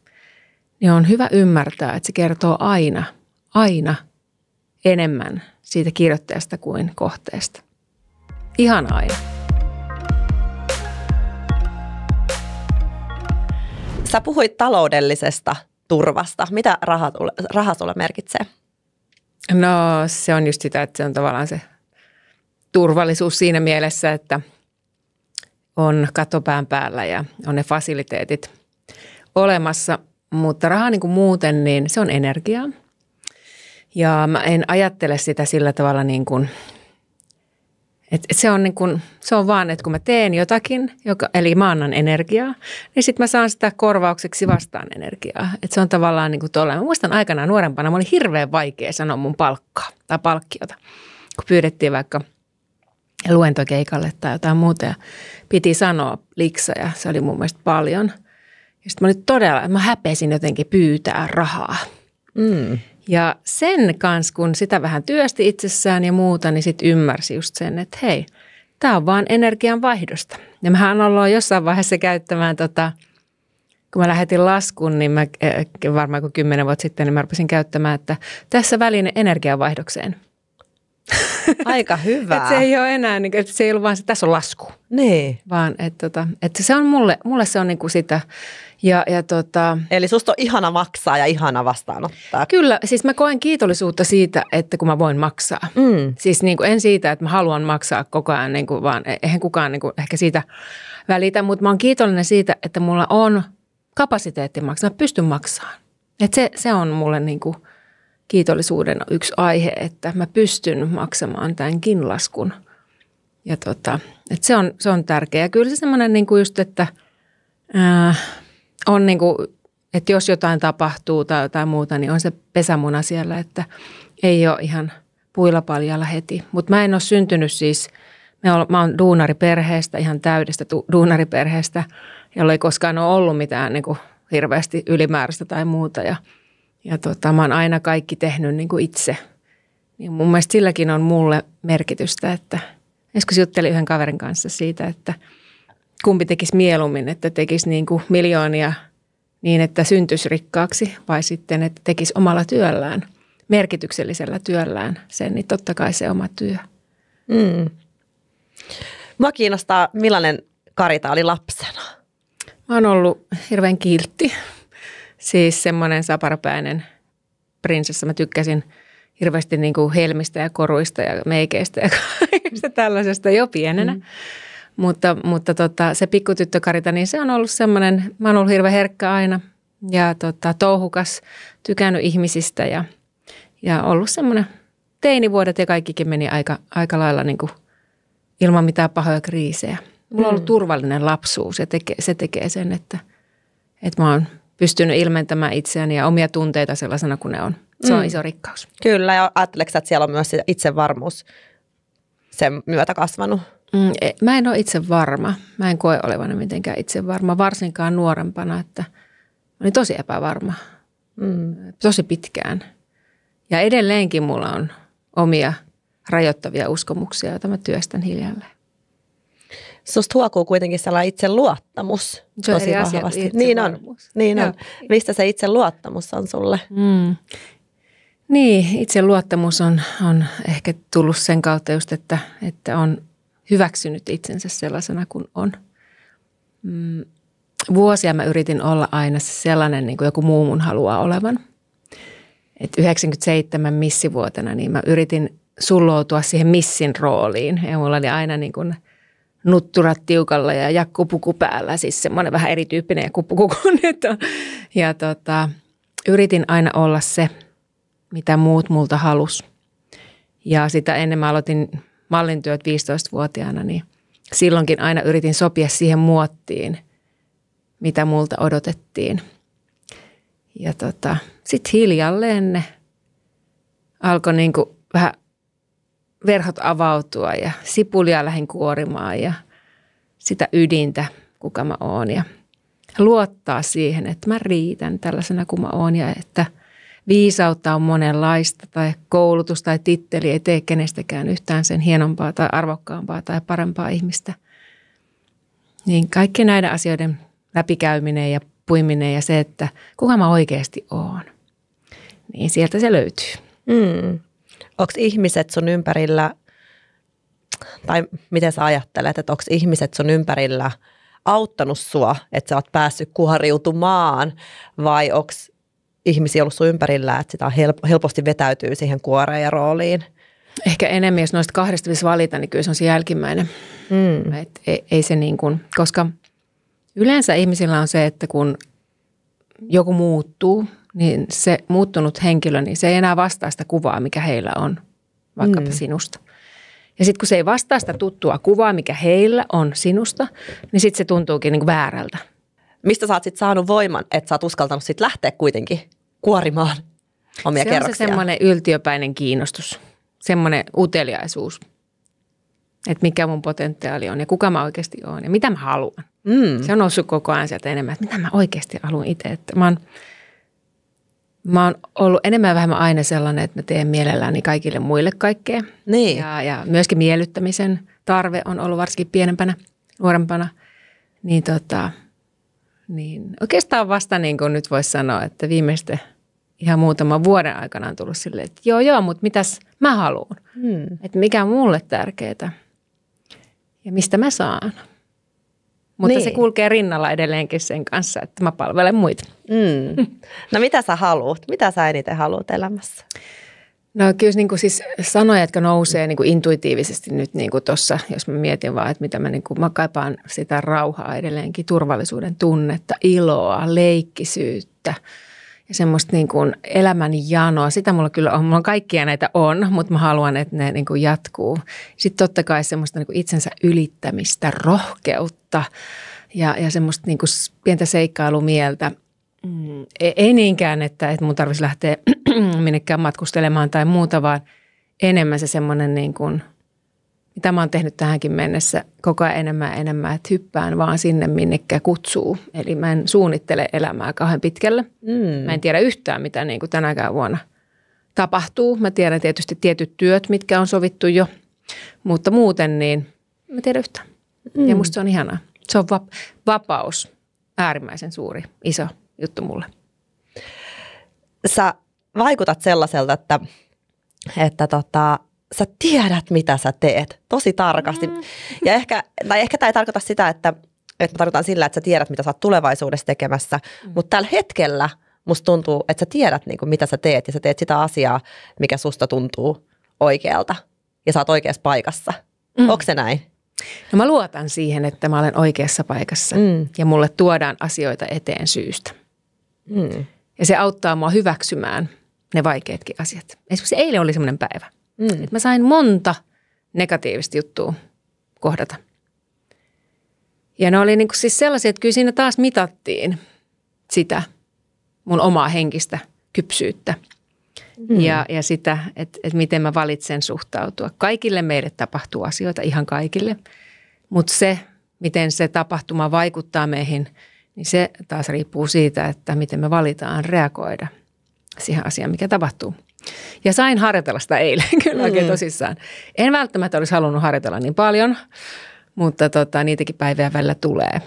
niin on hyvä ymmärtää, että se kertoo aina, aina enemmän siitä kirjoittajasta kuin kohteesta. Ihan aina. Sä puhuit taloudellisesta turvasta. Mitä raha, raha sulle merkitsee? No se on just sitä, että se on tavallaan se turvallisuus siinä mielessä, että on katopään päällä ja on ne fasiliteetit olemassa. Mutta raha niin kuin muuten, niin se on energiaa. Ja mä en ajattele sitä sillä tavalla niin kuin – et, et se, on niin kun, se on vaan, että kun mä teen jotakin, joka, eli mä annan energiaa, niin sitten mä saan sitä korvaukseksi vastaan energiaa. Et se on tavallaan niin kuin tuolla. Mä muistan aikanaan nuorempana, mä oli hirveän vaikea sanoa mun palkkaa tai palkkiota, kun pyydettiin vaikka luentokeikalle tai jotain muuta ja piti sanoa liksa ja se oli mun mielestä paljon. Ja sitten mä olin todella, mä häpesin jotenkin pyytää rahaa. Mm. Ja sen kanssa, kun sitä vähän työsti itsessään ja muuta, niin sitten ymmärsi just sen, että hei, tämä on vaan energian vaihdosta. Ja mehän ollaan jossain vaiheessa käyttämään tota, kun mä lähetin laskun, niin mä, eh, varmaan kuin kymmenen vuotta sitten, niin mä rupesin käyttämään, että tässä väline energiavaihdokseen. Aika hyvä. että se ei ole enää, niin kuin, että se ei ollut vaan se, tässä on lasku. Niin. Vaan että tota, että se on mulle, mulle se on niin kuin sitä. Ja, ja tota, Eli susta on ihana maksaa ja ihana vastaanottaa. Kyllä, siis mä koen kiitollisuutta siitä, että kun mä voin maksaa. Mm. Siis niin kuin en siitä, että mä haluan maksaa koko ajan, niin kuin, vaan e-, eihän kukaan niin kuin ehkä siitä välitä, mutta mä oon kiitollinen siitä, että mulla on kapasiteetti maksaa, mä pystyn maksamaan. Et se, se on mulle niin kuin kiitollisuuden yksi aihe, että mä pystyn maksamaan tämänkin laskun. Ja tota, et se, on, se on tärkeää. Kyllä se semmoinen niin kuin just, että ää, on niin kuin, että jos jotain tapahtuu tai jotain muuta, niin on se pesämuna siellä, että ei ole ihan puilla paljalla heti. Mutta mä en ole syntynyt siis, mä oon, mä oon duunariperheestä, ihan täydestä tu, duunariperheestä, jolla ei koskaan ole ollut mitään niin kuin hirveästi ylimääräistä tai muuta. Ja ja tota, mä oon aina kaikki tehnyt niin kuin itse. Niin mun mielestä silläkin on mulle merkitystä, että joskus juttelin yhden kaverin kanssa siitä, että kumpi tekisi mieluummin, että tekisi niin kuin miljoonia niin, että syntyisi rikkaaksi vai sitten, että tekisi omalla työllään, merkityksellisellä työllään sen, niin totta kai se oma työ. Mm. Mua kiinnostaa, millainen Karita oli lapsena? Mä oon ollut hirveän kiltti Siis semmoinen saparpäinen prinsessa. Mä tykkäsin hirveästi niin kuin helmistä ja koruista ja meikeistä ja kaikesta tällaisesta jo pienenä. Mm. Mutta, mutta tota, se pikkutyttö Karita, niin se on ollut semmoinen, mä oon ollut hirveän herkkä aina ja tota, touhukas, tykännyt ihmisistä ja, ja ollut semmoinen teinivuodet ja kaikkikin meni aika, aika lailla niin kuin ilman mitään pahoja kriisejä. Mulla on ollut mm. turvallinen lapsuus ja teke, se tekee sen, että, että mä oon pystynyt ilmentämään itseäni ja omia tunteita sellaisena kuin ne on. Se on mm. iso rikkaus. Kyllä, ja ajatteleksä, että siellä on myös itsevarmuus sen myötä kasvanut? Mm, e, mä en ole itse varma. Mä en koe olevan mitenkään itse varma, varsinkaan nuorempana, että mä olin tosi epävarma. Mm. Tosi pitkään. Ja edelleenkin mulla on omia rajoittavia uskomuksia, joita mä työstän hiljalleen susta huokuu kuitenkin sellainen itse luottamus se tosi vahvasti. Niin on, niin on. Mistä se itse luottamus on sulle? Mm. Niin, itse luottamus on, on ehkä tullut sen kautta just, että, että on hyväksynyt itsensä sellaisena kuin on. Mm. Vuosia mä yritin olla aina sellainen, niin kuin joku muu mun haluaa olevan. Et 97 missivuotena, niin mä yritin sulloutua siihen missin rooliin. Ja mulla oli aina niin kuin – nutturat tiukalla ja jakkupuku päällä, siis semmoinen vähän erityyppinen jakkupuku kuin nyt on. Ja tota, yritin aina olla se, mitä muut multa halus. Ja sitä ennen mä aloitin mallintyöt 15-vuotiaana, niin silloinkin aina yritin sopia siihen muottiin, mitä multa odotettiin. Ja tota, sitten hiljalleen ne alkoi niinku vähän verhot avautua ja sipulia lähdin kuorimaan ja sitä ydintä, kuka mä oon ja luottaa siihen, että mä riitän tällaisena kuin mä oon ja että viisautta on monenlaista tai koulutus tai titteli ei tee kenestäkään yhtään sen hienompaa tai arvokkaampaa tai parempaa ihmistä. Niin kaikki näiden asioiden läpikäyminen ja puiminen ja se, että kuka mä oikeasti oon, niin sieltä se löytyy. Mm onko ihmiset sun ympärillä, tai miten sä ajattelet, että onko ihmiset sun ympärillä auttanut sua, että sä oot päässyt kuoriutumaan, vai onko ihmisiä ollut sun ympärillä, että sitä helposti vetäytyy siihen kuoreen ja rooliin? Ehkä enemmän, jos noista kahdesta pitäisi valita, niin kyllä se on se jälkimmäinen. Mm. Et ei, ei se niin kuin, koska yleensä ihmisillä on se, että kun joku muuttuu – niin se muuttunut henkilö, niin se ei enää vastaa sitä kuvaa, mikä heillä on, vaikkapa mm. sinusta. Ja sitten kun se ei vastaa sitä tuttua kuvaa, mikä heillä on sinusta, niin sitten se tuntuukin niin kuin väärältä. Mistä sä oot sitten saanut voiman, että sä oot uskaltanut sitten lähteä kuitenkin kuorimaan omia se kerroksia? Se on se semmoinen yltiöpäinen kiinnostus, semmoinen uteliaisuus, että mikä mun potentiaali on ja kuka mä oikeasti oon ja mitä mä haluan. Mm. Se on noussut koko ajan sieltä enemmän, että mitä mä oikeasti haluan itse. Että mä oon Mä oon ollut enemmän ja vähemmän aina sellainen, että mä teen mielelläni kaikille muille kaikkea. Niin. Ja, ja myöskin miellyttämisen tarve on ollut varsinkin pienempänä, nuorempana. Niin, tota, niin oikeastaan vasta niin kuin nyt voisi sanoa, että viimeisten ihan muutaman vuoden aikana on tullut silleen, että joo joo, mutta mitäs mä haluan? Hmm. Että mikä on mulle tärkeää? Ja mistä mä saan? Mutta niin. se kulkee rinnalla edelleenkin sen kanssa, että mä palvelen muita. Mm. No mitä sä haluat? Mitä sä eniten haluat elämässä? No kyllä niin kuin siis sanoja, jotka nousee niin kuin intuitiivisesti nyt niin tuossa, jos mä mietin vaan, että mitä mä, niin kuin, mä kaipaan sitä rauhaa edelleenkin, turvallisuuden tunnetta, iloa, leikkisyyttä – ja semmoista niin kuin elämän janoa. Sitä mulla kyllä on. Mulla on kaikkia näitä on, mutta mä haluan, että ne niin kuin jatkuu. Sitten totta kai semmoista niin kuin itsensä ylittämistä, rohkeutta ja, ja semmoista niin kuin pientä seikkailumieltä. Mm, e-, ei niinkään, että, että mun tarvitsisi lähteä minnekään matkustelemaan tai muuta, vaan enemmän se semmoinen niin kuin – mitä mä oon tehnyt tähänkin mennessä koko ajan enemmän ja enemmän, että hyppään vaan sinne, minnekä kutsuu. Eli mä en suunnittele elämää kauhean pitkälle. Mm. Mä en tiedä yhtään, mitä niin kuin tänäkään vuonna tapahtuu. Mä tiedän tietysti tietyt työt, mitkä on sovittu jo, mutta muuten niin mä tiedän yhtään. Mm. Ja musta se on ihanaa. Se on vap- vapaus, äärimmäisen suuri, iso juttu mulle. Sä vaikutat sellaiselta, että, että tota, sä tiedät, mitä sä teet tosi tarkasti. Mm. Ja ehkä, tai ehkä tämä ei tarkoita sitä, että, että mä tarkoitan sillä, että sä tiedät, mitä sä oot tulevaisuudessa tekemässä, mm. mutta tällä hetkellä musta tuntuu, että sä tiedät, niin kuin, mitä sä teet ja sä teet sitä asiaa, mikä susta tuntuu oikealta ja sä oot oikeassa paikassa. Mm. Onko se näin? No mä luotan siihen, että mä olen oikeassa paikassa mm. ja mulle tuodaan asioita eteen syystä. Mm. Ja se auttaa mua hyväksymään ne vaikeatkin asiat. Esimerkiksi eilen oli semmoinen päivä. Mm. Et mä sain monta negatiivista juttua kohdata. Ja ne oli niin siis sellaisia, että kyllä siinä taas mitattiin sitä mun omaa henkistä kypsyyttä mm. ja, ja sitä, että, että miten mä valitsen suhtautua. Kaikille meille tapahtuu asioita, ihan kaikille, mutta se, miten se tapahtuma vaikuttaa meihin, niin se taas riippuu siitä, että miten me valitaan reagoida siihen asiaan, mikä tapahtuu. Ja sain harjoitella sitä eilen kyllä oikein mm. tosissaan. En välttämättä olisi halunnut harjoitella niin paljon, mutta tota, niitäkin päiviä välillä tulee.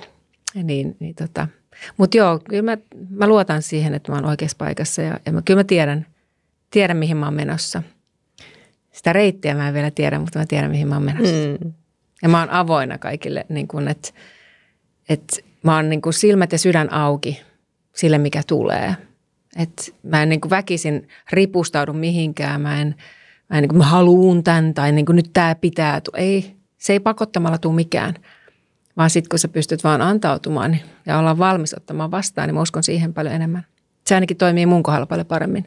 Niin, niin tota. Mutta joo, kyllä mä, mä luotan siihen, että mä oon oikeassa paikassa ja, ja mä, kyllä mä tiedän, tiedän, mihin mä oon menossa. Sitä reittiä mä en vielä tiedä, mutta mä tiedän, mihin mä oon menossa. Mm. Ja mä oon avoinna kaikille, niin että et mä oon niin kun silmät ja sydän auki sille, mikä tulee – et mä en niin kuin väkisin ripustaudu mihinkään, mä en, mä en niin kuin, mä haluun tämän tai niin kuin nyt tämä pitää. Ei, se ei pakottamalla tule mikään, vaan sitten kun sä pystyt vaan antautumaan ja olla valmis ottamaan vastaan, niin mä uskon siihen paljon enemmän. Se ainakin toimii mun kohdalla paljon paremmin.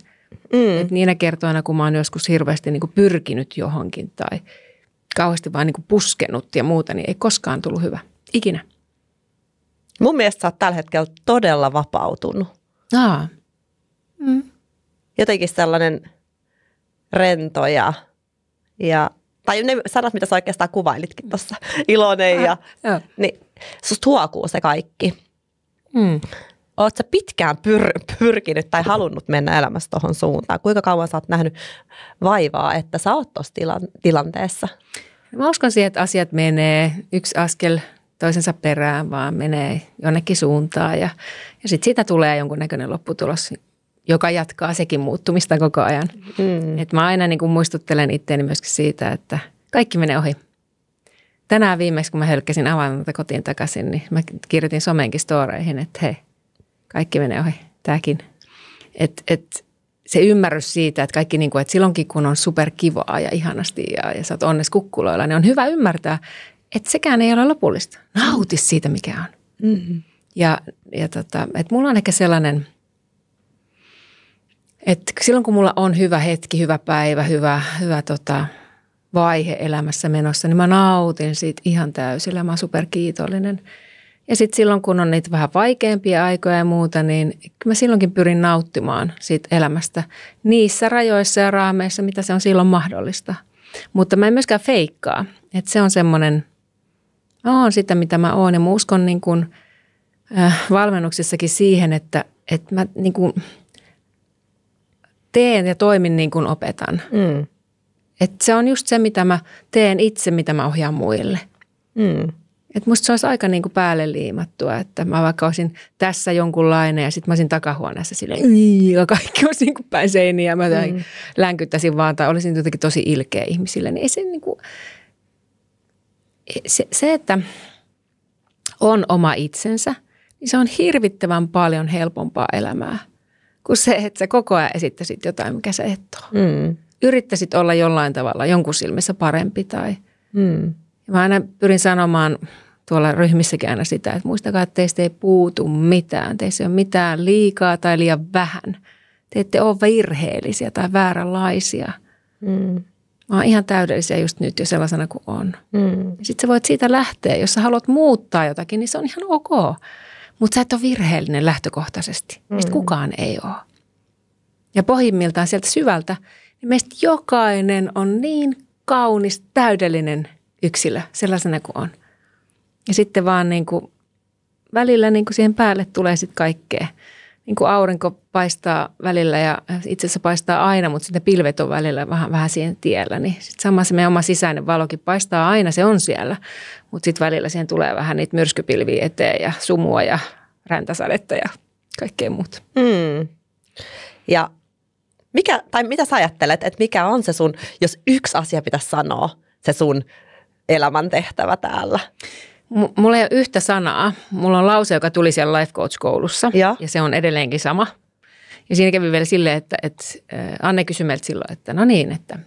Mm. Et niinä kertoina, kun mä oon joskus hirveästi niin kuin pyrkinyt johonkin tai kauheasti vaan niin kuin puskenut ja muuta, niin ei koskaan tullut hyvä. Ikinä. Mun mielestä sä oot tällä hetkellä todella vapautunut. Aa, Mm. Jotenkin sellainen rento ja, ja tai ne sanat, mitä sä oikeastaan kuvailitkin tuossa, iloinen ja, äh, ja. niin susta huokuu se kaikki. Mm. Oletko sä pitkään pyr- pyrkinyt tai halunnut mennä elämässä tuohon suuntaan? Kuinka kauan sä oot nähnyt vaivaa, että sä oot tuossa tila- tilanteessa? Mä uskon siihen, että asiat menee yksi askel toisensa perään, vaan menee jonnekin suuntaan ja, ja sitten siitä tulee jonkunnäköinen lopputulos joka jatkaa sekin muuttumista koko ajan. Mm. Et mä aina niin kuin muistuttelen itseäni myöskin siitä, että kaikki menee ohi. Tänään viimeksi, kun mä hölkkäsin avaimelta kotiin takaisin, niin mä kirjoitin somenkin storeihin, että hei, kaikki menee ohi, tämäkin. Et, et, se ymmärrys siitä, että kaikki niin kuin, että silloinkin kun on superkivaa ja ihanasti ja, ja sä oot onnes kukkuloilla, niin on hyvä ymmärtää, että sekään ei ole lopullista. Nauti siitä, mikä on. Mm-hmm. Ja, ja tota, että mulla on ehkä sellainen – et silloin kun mulla on hyvä hetki, hyvä päivä, hyvä, hyvä tota, vaihe elämässä menossa, niin mä nautin siitä ihan täysillä. Mä oon superkiitollinen. Ja sitten silloin, kun on niitä vähän vaikeampia aikoja ja muuta, niin mä silloinkin pyrin nauttimaan siitä elämästä niissä rajoissa ja raameissa, mitä se on silloin mahdollista. Mutta mä en myöskään feikkaa. että se on semmoinen, mä oon sitä, mitä mä oon. Ja mä uskon niin kun, äh, valmennuksissakin siihen, että, että mä niin kun, teen ja toimin niin kuin opetan. Mm. Et se on just se, mitä mä teen itse, mitä mä ohjaan muille. Mm. Et musta se olisi aika niin kuin päälle liimattua, että mä vaikka olisin tässä jonkunlainen ja sitten mä olisin takahuoneessa silleen, ja kaikki olisi niin kuin päin seiniä ja mä mm. länkyttäisin vaan tai olisin jotenkin tosi ilkeä ihmisille. Niin se, niin kuin, se, se, että on oma itsensä, niin se on hirvittävän paljon helpompaa elämää kuin se, että sä koko ajan esittäisit jotain, mikä sä et ole. Mm. Yrittäisit olla jollain tavalla jonkun silmissä parempi tai... Mm. Mä aina pyrin sanomaan tuolla ryhmissäkin aina sitä, että muistakaa, että teistä ei puutu mitään. Teissä ei ole mitään liikaa tai liian vähän. Te ette ole virheellisiä tai vääränlaisia. Mm. Mä oon ihan täydellisiä just nyt jo sellaisena kuin on. Mm. Sitten sä voit siitä lähteä. Jos sä haluat muuttaa jotakin, niin se on ihan ok mutta sä et ole virheellinen lähtökohtaisesti. Mm. kukaan ei ole. Ja pohjimmiltaan sieltä syvältä, niin meistä jokainen on niin kaunis, täydellinen yksilö sellaisena kuin on. Ja sitten vaan niin kuin, välillä niin kuin siihen päälle tulee sitten kaikkea – niin kuin aurinko paistaa välillä ja itse asiassa paistaa aina, mutta sitten pilvet on välillä vähän, vähän siihen tiellä. Niin sitten sama se meidän oma sisäinen valokin paistaa aina, se on siellä, mutta sitten välillä siihen tulee vähän niitä myrskypilviä eteen ja sumua ja räntäsadetta ja kaikkea muuta. Mm. Ja mikä, tai mitä sä ajattelet, että mikä on se sun, jos yksi asia pitäisi sanoa, se sun elämäntehtävä täällä? M- mulla ei ole yhtä sanaa. Mulla on lause, joka tuli siellä life coach-koulussa ja, ja se on edelleenkin sama. Ja siinä kävi vielä silleen, että, että äh, Anne kysyi meiltä silloin, että no niin, että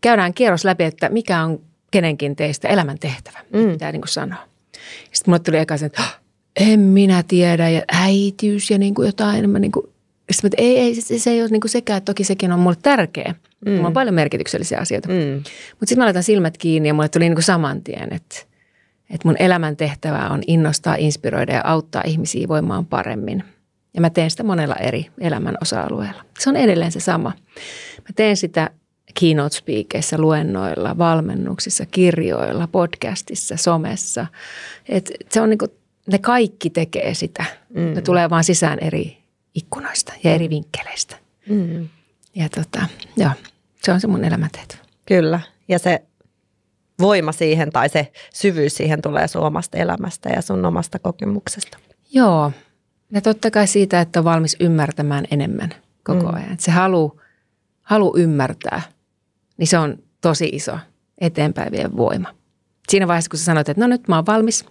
käydään kierros läpi, että mikä on kenenkin teistä tehtävä, mm. pitää niin kuin sanoa. Sitten mulle tuli eka sen, että en minä tiedä, ja äitiys ja niin kuin jotain. Enemmän, niin kuin. Sitten mä, että ei, ei, se, se ei ole niin kuin sekään, toki sekin on mulle tärkeä. Mm. Mulla on mm. paljon merkityksellisiä asioita. Mm. Mutta sitten mä laitan silmät kiinni ja mulle tuli niin kuin saman tien, että että mun elämän tehtävä on innostaa, inspiroida ja auttaa ihmisiä voimaan paremmin. Ja mä teen sitä monella eri elämän osa-alueella. Se on edelleen se sama. Mä teen sitä keynote speakeissä, luennoilla, valmennuksissa, kirjoilla, podcastissa, somessa. Et se on niinku, ne kaikki tekee sitä. Mm. Ne tulee vaan sisään eri ikkunoista ja eri vinkkeleistä. Mm. Ja tota, joo, se on se mun elämäntehtävä. Kyllä. Ja se voima siihen tai se syvyys siihen tulee sun omasta elämästä ja sun omasta kokemuksesta. Joo. Ja totta kai siitä, että on valmis ymmärtämään enemmän koko mm. ajan. se halu, halu ymmärtää, niin se on tosi iso eteenpäin vie voima. Siinä vaiheessa, kun sä sanoit, että no nyt mä oon valmis,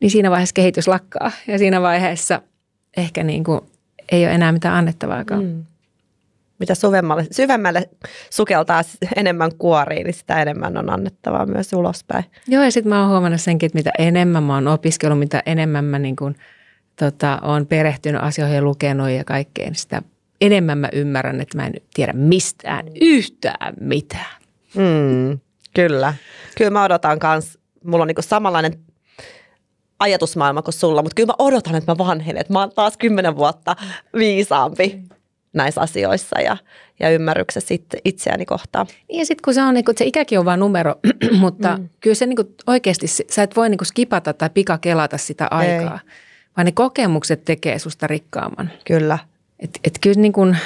niin siinä vaiheessa kehitys lakkaa. Ja siinä vaiheessa ehkä niin kuin ei ole enää mitään annettavaakaan. Mm mitä syvemmälle, syvemmälle sukeltaa enemmän kuoriin, niin sitä enemmän on annettavaa myös ulospäin. Joo, ja sitten mä oon huomannut senkin, että mitä enemmän mä oon opiskellut, mitä enemmän mä niin kun, tota, oon perehtynyt asioihin ja lukenut ja kaikkeen, niin sitä enemmän mä ymmärrän, että mä en tiedä mistään yhtään mitään. Mm, kyllä. Kyllä mä odotan kans, mulla on niin samanlainen ajatusmaailma kuin sulla, mutta kyllä mä odotan, että mä vanhenen, että mä oon taas kymmenen vuotta viisaampi näissä asioissa ja, ja ymmärryksessä sit itseäni kohtaan. Niin ja sitten kun se on, niin kun, se ikäkin on vain numero, mutta mm. kyllä se niin kun, oikeasti, sä et voi niin kun, skipata tai pikakelata sitä aikaa, Ei. vaan ne kokemukset tekee susta rikkaamman. Kyllä. Et, et kyllä niin kun,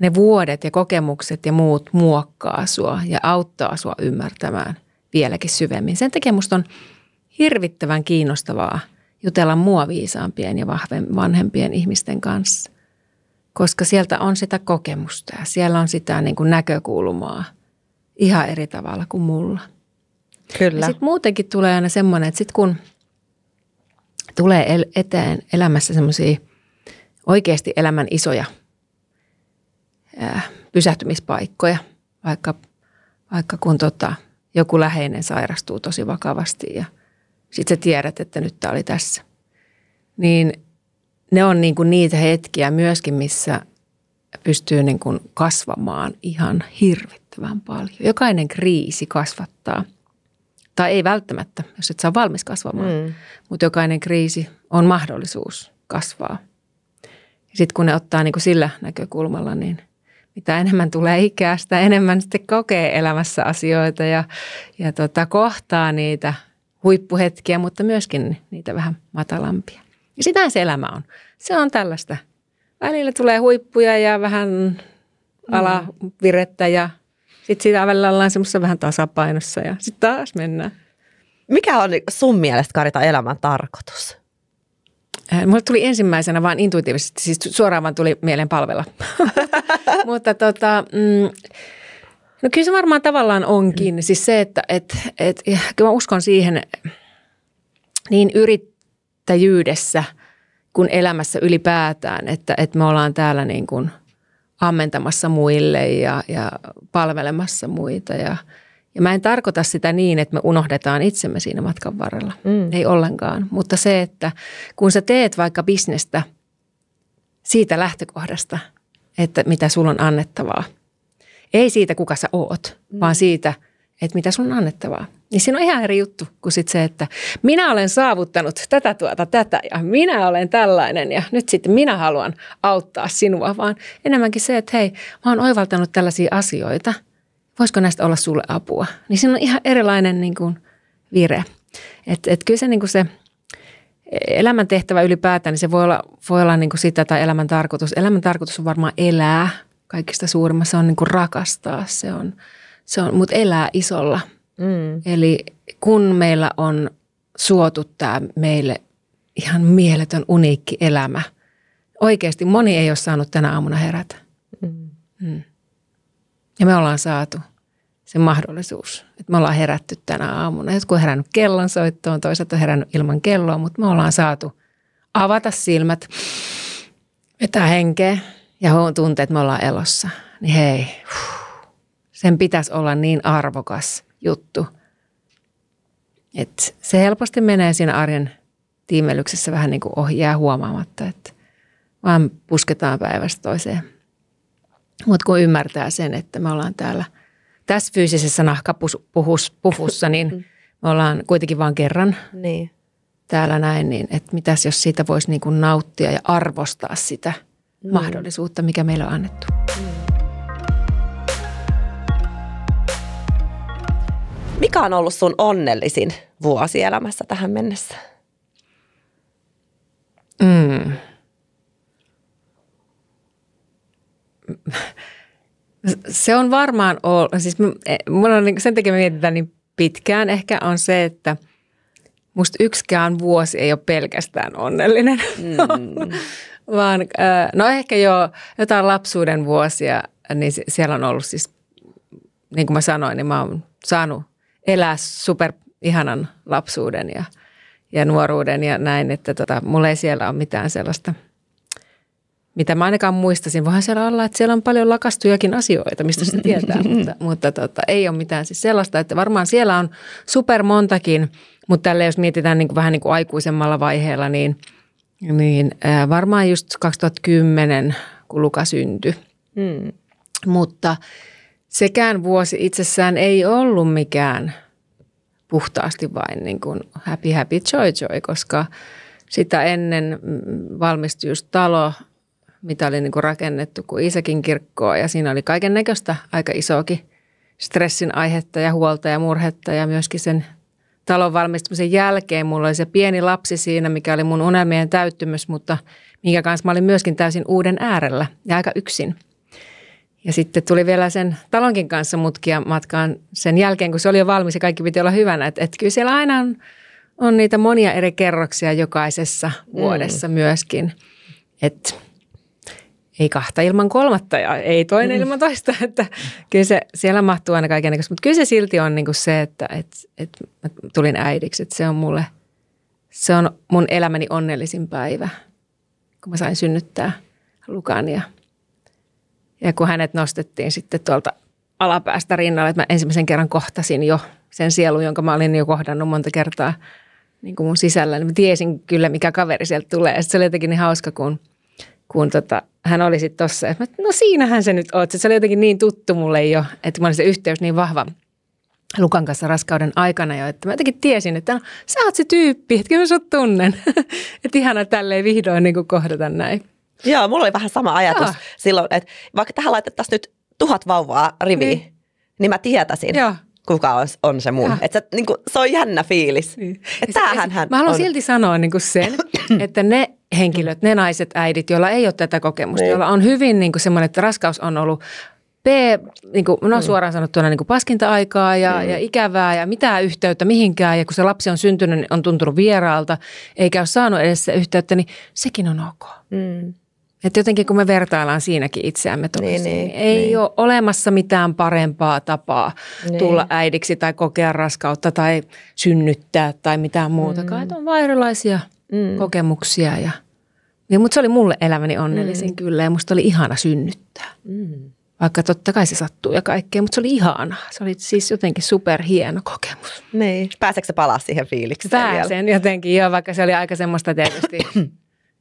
ne vuodet ja kokemukset ja muut muokkaa sua ja auttaa sua ymmärtämään vieläkin syvemmin. Sen takia musta on hirvittävän kiinnostavaa jutella mua viisaampien ja vahvem, vanhempien ihmisten kanssa koska sieltä on sitä kokemusta ja siellä on sitä niin kuin näkökulmaa ihan eri tavalla kuin mulla. Kyllä. Sitten muutenkin tulee aina semmoinen, että sit kun tulee el- eteen elämässä semmoisia oikeasti elämän isoja ää, pysähtymispaikkoja, vaikka, vaikka kun tota, joku läheinen sairastuu tosi vakavasti ja sitten sä tiedät, että nyt tämä oli tässä, niin – ne on niin kuin niitä hetkiä myöskin, missä pystyy niin kuin kasvamaan ihan hirvittävän paljon. Jokainen kriisi kasvattaa. Tai ei välttämättä, jos et saa valmis kasvamaan, mm. mutta jokainen kriisi on mahdollisuus kasvaa. Sitten kun ne ottaa niin kuin sillä näkökulmalla, niin mitä enemmän tulee ikää, sitä enemmän sitten kokee elämässä asioita ja, ja tota, kohtaa niitä huippuhetkiä, mutta myöskin niitä vähän matalampia. Ja sitähän se elämä on. Se on tällaista. Välillä tulee huippuja ja vähän alavirettä mm. ja sitten siitä välillä ollaan semmoisessa vähän tasapainossa ja sitten taas mennään. Mikä on sun mielestä Karita elämän tarkoitus? Äh, mulle tuli ensimmäisenä vaan intuitiivisesti, siis suoraan vaan tuli mieleen palvella. Mutta tota, mm, no kyllä se varmaan tavallaan onkin. Siis se, että et, et, kyllä mä uskon siihen niin yrittää yrittäjyydessä kuin elämässä ylipäätään, että, että me ollaan täällä niin kuin ammentamassa muille ja, ja palvelemassa muita. Ja, ja mä en tarkoita sitä niin, että me unohdetaan itsemme siinä matkan varrella. Mm. Ei ollenkaan. Mutta se, että kun sä teet vaikka bisnestä siitä lähtökohdasta, että mitä sulla on annettavaa. Ei siitä, kuka sä oot, mm. vaan siitä – että mitä sun on annettavaa. Niin siinä on ihan eri juttu kuin sit se, että minä olen saavuttanut tätä tuota tätä ja minä olen tällainen ja nyt sitten minä haluan auttaa sinua, vaan enemmänkin se, että hei, mä oon oivaltanut tällaisia asioita, voisiko näistä olla sulle apua. Niin siinä on ihan erilainen niin kuin, vire. Et, et kyllä se, niin kuin se elämäntehtävä ylipäätään, niin se voi olla, voi olla niin kuin sitä tai elämän tarkoitus. Elämän tarkoitus on varmaan elää kaikista suurimmassa, se on niin kuin rakastaa, se on – se on, mutta elää isolla. Mm. Eli kun meillä on suotu tämä meille ihan mieletön uniikki elämä, oikeasti moni ei ole saanut tänä aamuna herätä. Mm. Mm. Ja me ollaan saatu se mahdollisuus, että me ollaan herätty tänä aamuna. Jotkut on herännyt kellon soittoon, toiset on herännyt ilman kelloa, mutta me ollaan saatu avata silmät, vetää henkeä ja tunteet, että me ollaan elossa. Niin hei, huh sen pitäisi olla niin arvokas juttu. Et se helposti menee siinä arjen tiimelyksessä vähän niin kuin ohi, jää huomaamatta, että vaan pusketaan päivästä toiseen. Mutta kun ymmärtää sen, että me ollaan täällä tässä fyysisessä nahkapuhussa, niin mm. me ollaan kuitenkin vain kerran niin. täällä näin, niin että mitäs jos siitä voisi niin kuin nauttia ja arvostaa sitä mm. mahdollisuutta, mikä meillä on annettu. Mm. Mikä on ollut sun onnellisin vuosi elämässä tähän mennessä? Mm. Se on varmaan ollut, siis e, mun on, niinku sen takia me mietitään niin pitkään ehkä on se, että musta yksikään vuosi ei ole pelkästään onnellinen, mm. vaan no ehkä jo jotain lapsuuden vuosia, niin siellä on ollut siis, niin kuin mä sanoin, niin mä oon saanut – elää super ihanan lapsuuden ja, ja nuoruuden ja näin, että tota, mulla ei siellä ole mitään sellaista, mitä mä ainakaan muistasin. Voihan siellä olla, että siellä on paljon lakastujakin asioita, mistä se tietää, mutta, mutta tota, ei ole mitään siis sellaista, että varmaan siellä on super montakin, mutta tälle jos mietitään niin kuin vähän niin kuin aikuisemmalla vaiheella, niin, niin ää, varmaan just 2010, kun Luka syntyi, mm. mutta – sekään vuosi itsessään ei ollut mikään puhtaasti vain niin kuin happy happy joy joy, koska sitä ennen mm, valmistui just talo, mitä oli niin kuin rakennettu kuin Isäkin kirkkoa ja siinä oli kaiken näköistä aika isoakin stressin aihetta ja huolta ja murhetta ja myöskin sen talon valmistumisen jälkeen mulla oli se pieni lapsi siinä, mikä oli mun unelmien täyttymys, mutta minkä kanssa mä olin myöskin täysin uuden äärellä ja aika yksin – ja sitten tuli vielä sen talonkin kanssa mutkia matkaan sen jälkeen, kun se oli jo valmis ja kaikki piti olla hyvänä. Että et kyllä siellä aina on, on niitä monia eri kerroksia jokaisessa mm. vuodessa mm. myöskin. Että ei kahta ilman kolmatta ja ei toinen mm. ilman toista. Että kyllä se, siellä mahtuu aina kaikenlaista, mutta kyllä se silti on niinku se, että et, et mä tulin äidiksi. Että se on mulle, se on mun elämäni onnellisin päivä, kun mä sain synnyttää Lukania. ja – ja kun hänet nostettiin sitten tuolta alapäästä rinnalle, että mä ensimmäisen kerran kohtasin jo sen sielun, jonka mä olin jo kohdannut monta kertaa niin kuin mun sisällä, niin mä tiesin kyllä, mikä kaveri sieltä tulee. Sitten se oli jotenkin niin hauska, kun, kun tota, hän oli sitten tossa. Mä, no siinähän se nyt oot. se oli jotenkin niin tuttu mulle jo, että mä olin se yhteys niin vahva Lukan kanssa raskauden aikana jo, että mä jotenkin tiesin, että no, sä oot se tyyppi, että kyllä mä sut tunnen. että ihana tälleen vihdoin niin kohdata näin. Joo, mulla oli vähän sama ajatus Joo. silloin, että vaikka tähän laitettaisiin nyt tuhat vauvaa riviin, niin, niin mä tietäisin. Joo kuka on, on se mun. Et se, niin kuin, se on jännä fiilis. Niin. Et siis- tämähän hän siis Mä haluan on. silti sanoa niin kuin sen, että ne henkilöt, ne naiset, äidit, joilla ei ole tätä kokemusta, niin. joilla on hyvin niin semmoinen, että raskaus on ollut P, niin kuin, no mm. suoraan sanottuna niin kuin paskinta-aikaa ja, mm. ja ikävää ja mitään yhteyttä mihinkään. Ja kun se lapsi on syntynyt, niin on tuntunut vieraalta, eikä ole saanut edes yhteyttä, niin sekin on ok. Mm. Että jotenkin kun me vertaillaan siinäkin itseämme, niin, niin, niin, ei niin. ole olemassa mitään parempaa tapaa niin. tulla äidiksi tai kokea raskautta tai synnyttää tai mitään muutakaan. Mm. Että on vain erilaisia mm. kokemuksia. Ja, ja, mutta se oli mulle elämäni onnellisin mm. kyllä ja musta oli ihana synnyttää. Mm. Vaikka totta kai se sattuu ja kaikkea, mutta se oli ihana. Se oli siis jotenkin superhieno kokemus. Niin. Pääseekö se palaa siihen fiilikseen Pääsen vielä? jotenkin, joo, vaikka se oli aika semmoista tietysti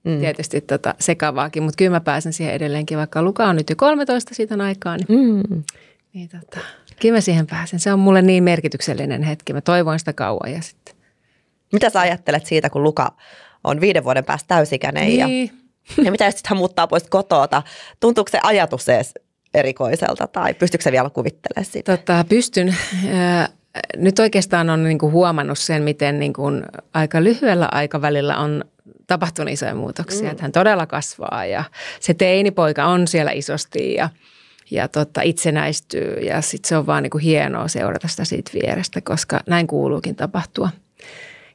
mm. tietysti tota sekavaakin, mutta kyllä mä pääsen siihen edelleenkin, vaikka Luka on nyt jo 13 siitä aikaa, niin, mm. niin tota, kyllä mä siihen pääsen. Se on mulle niin merkityksellinen hetki, mä toivoin sitä kauan ja sitten. Mitä sä ajattelet siitä, kun Luka on viiden vuoden päästä täysikäinen niin. ja, ja mitä jos hän muuttaa pois kotoa? Tuntuuko se ajatus edes erikoiselta tai pystyykö se vielä kuvittelemaan sitä? Tota, pystyn. Nyt oikeastaan on niin kuin huomannut sen, miten niin kuin aika lyhyellä aikavälillä on tapahtunut isoja muutoksia, mm. että hän todella kasvaa ja se teinipoika on siellä isosti ja, ja tota, itsenäistyy ja sitten se on vaan niinku hienoa seurata sitä siitä vierestä, koska näin kuuluukin tapahtua.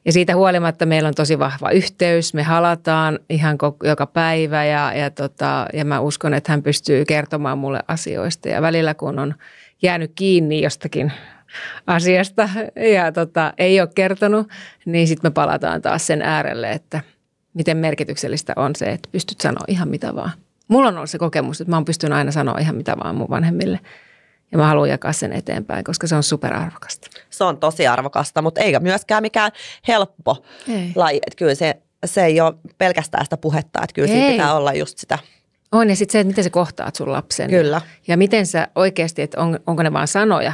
Ja siitä huolimatta meillä on tosi vahva yhteys, me halataan ihan koko, joka päivä ja, ja, tota, ja mä uskon, että hän pystyy kertomaan mulle asioista ja välillä kun on jäänyt kiinni jostakin asiasta ja tota, ei ole kertonut, niin sitten me palataan taas sen äärelle, että – miten merkityksellistä on se, että pystyt sanoa ihan mitä vaan. Mulla on ollut se kokemus, että mä oon pystynyt aina sanoa ihan mitä vaan mun vanhemmille. Ja mä haluan jakaa sen eteenpäin, koska se on superarvokasta. Se on tosi arvokasta, mutta eikä myöskään mikään helppo ei. laji. Että kyllä se, se ei ole pelkästään sitä puhetta, että kyllä ei. siinä pitää olla just sitä. On ja sitten se, että miten sä kohtaat sun lapsen. Kyllä. Ja miten sä oikeasti, että on, onko ne vaan sanoja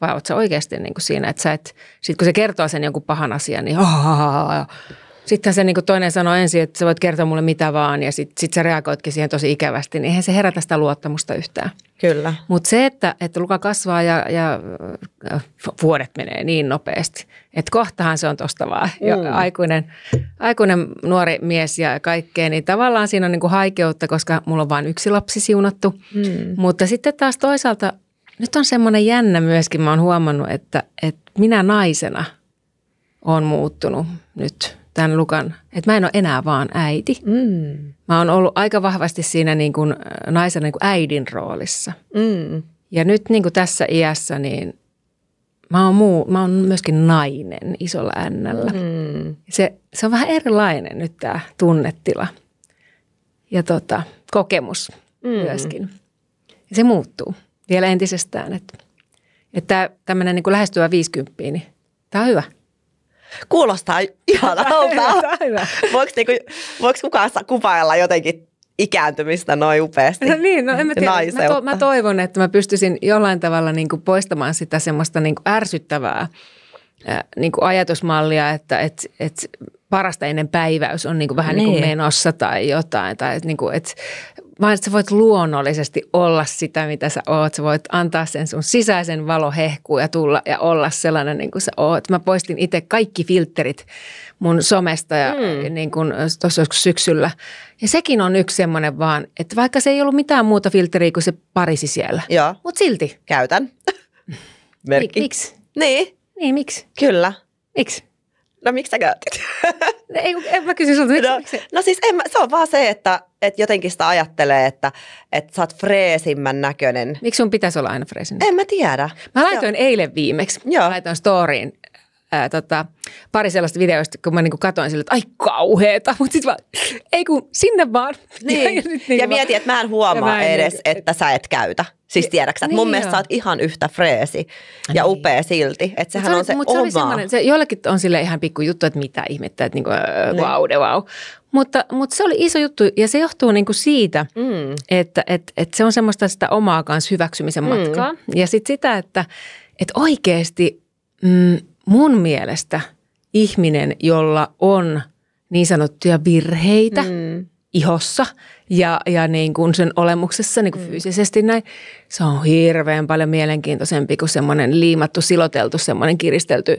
vai oot sä oikeasti niin kuin siinä, että sä et, sit kun se kertoo sen jonkun pahan asian, niin Sitten se niin kuin toinen sanoi ensin, että sä voit kertoa mulle mitä vaan ja sitten sit sä reagoitkin siihen tosi ikävästi, niin eihän se herätä sitä luottamusta yhtään. Kyllä. Mutta se, että, että Luka kasvaa ja, ja äh, vuodet menee niin nopeasti, että kohtahan se on tuosta vaan. Mm. Jo aikuinen, aikuinen nuori mies ja kaikkea, niin tavallaan siinä on niin kuin haikeutta, koska mulla on vain yksi lapsi siunattu. Mm. Mutta sitten taas toisaalta nyt on semmoinen jännä myöskin, mä oon huomannut, että, että minä naisena on muuttunut nyt tämän lukan, että mä en ole enää vaan äiti. Mm. Mä oon ollut aika vahvasti siinä niin kuin äh, naisen niin kuin äidin roolissa. Mm. Ja nyt niin kuin tässä iässä niin mä oon, muu, mä oon myöskin nainen isolla äännällä. Mm. Se, se on vähän erilainen nyt tämä tunnetila ja tota, kokemus mm. myöskin. Ja se muuttuu vielä entisestään. Että, että tämmöinen niin lähestyvä 50, niin tämä on hyvä. Kuulostaa ihanalta. voiko, niinku, voiko kukaan kuvailla jotenkin ikääntymistä noin upeasti. No niin, no en mä tiedä. Mä, to, mä toivon, että mä pystyisin jollain tavalla niinku poistamaan sitä semmoista niinku ärsyttävää niin ajatusmallia, että et, et parasta ennen päiväys on niinku vähän niinku niin. niinku menossa tai jotain. Tai et, niinku, et, vaan että sä voit luonnollisesti olla sitä, mitä sä oot. Sä voit antaa sen sun sisäisen valohehkuun ja tulla ja olla sellainen niin kuin sä oot. Mä poistin itse kaikki filterit mun somesta ja mm. niin kuin tuossa syksyllä. Ja sekin on yksi semmoinen vaan, että vaikka se ei ollut mitään muuta filteriä kuin se parisi siellä. Joo. Mut silti. Käytän. Merkki. Mik, miksi? Niin. Niin, miksi? Kyllä. Miksi? No miksi sä käytit? No, ei, en mä kysy sulta, no, no siis en mä, se on vaan se, että, että jotenkin sitä ajattelee, että, että sä oot freesimmän näköinen. Miksi sun pitäisi olla aina freesin? En mä tiedä. Mä laitoin Joo. eilen viimeksi, Joo. laitoin storyin ää, tota, pari sellaista videoista, kun mä niinku katsoin sille, että ai kauheeta, mutta sitten vaan, ei kun sinne vaan. Niin. Ja, niin niinku ja mietin, että mä en huomaa mä en edes, niin, että sä et käytä. Siis tiedäksä, niin, että mun niin mielestä sä oot ihan yhtä freesi ja niin. upea silti, että sehän mut se on, on se mut oma. Se, oli se jollekin on sille ihan pikku juttu, että mitä ihmettä, että niinku, niin. wow, de wow. Mutta, mutta se oli iso juttu ja se johtuu niinku siitä, mm. että et, et se on semmoista sitä omaa kanssa hyväksymisen mm. matkaa. Ja sitten sitä, että et oikeasti mm, mun mielestä ihminen, jolla on niin sanottuja virheitä mm. ihossa ja, ja niin kuin sen olemuksessa niin kuin mm. fyysisesti näin, se on hirveän paljon mielenkiintoisempi kuin semmoinen liimattu, siloteltu, semmoinen kiristelty,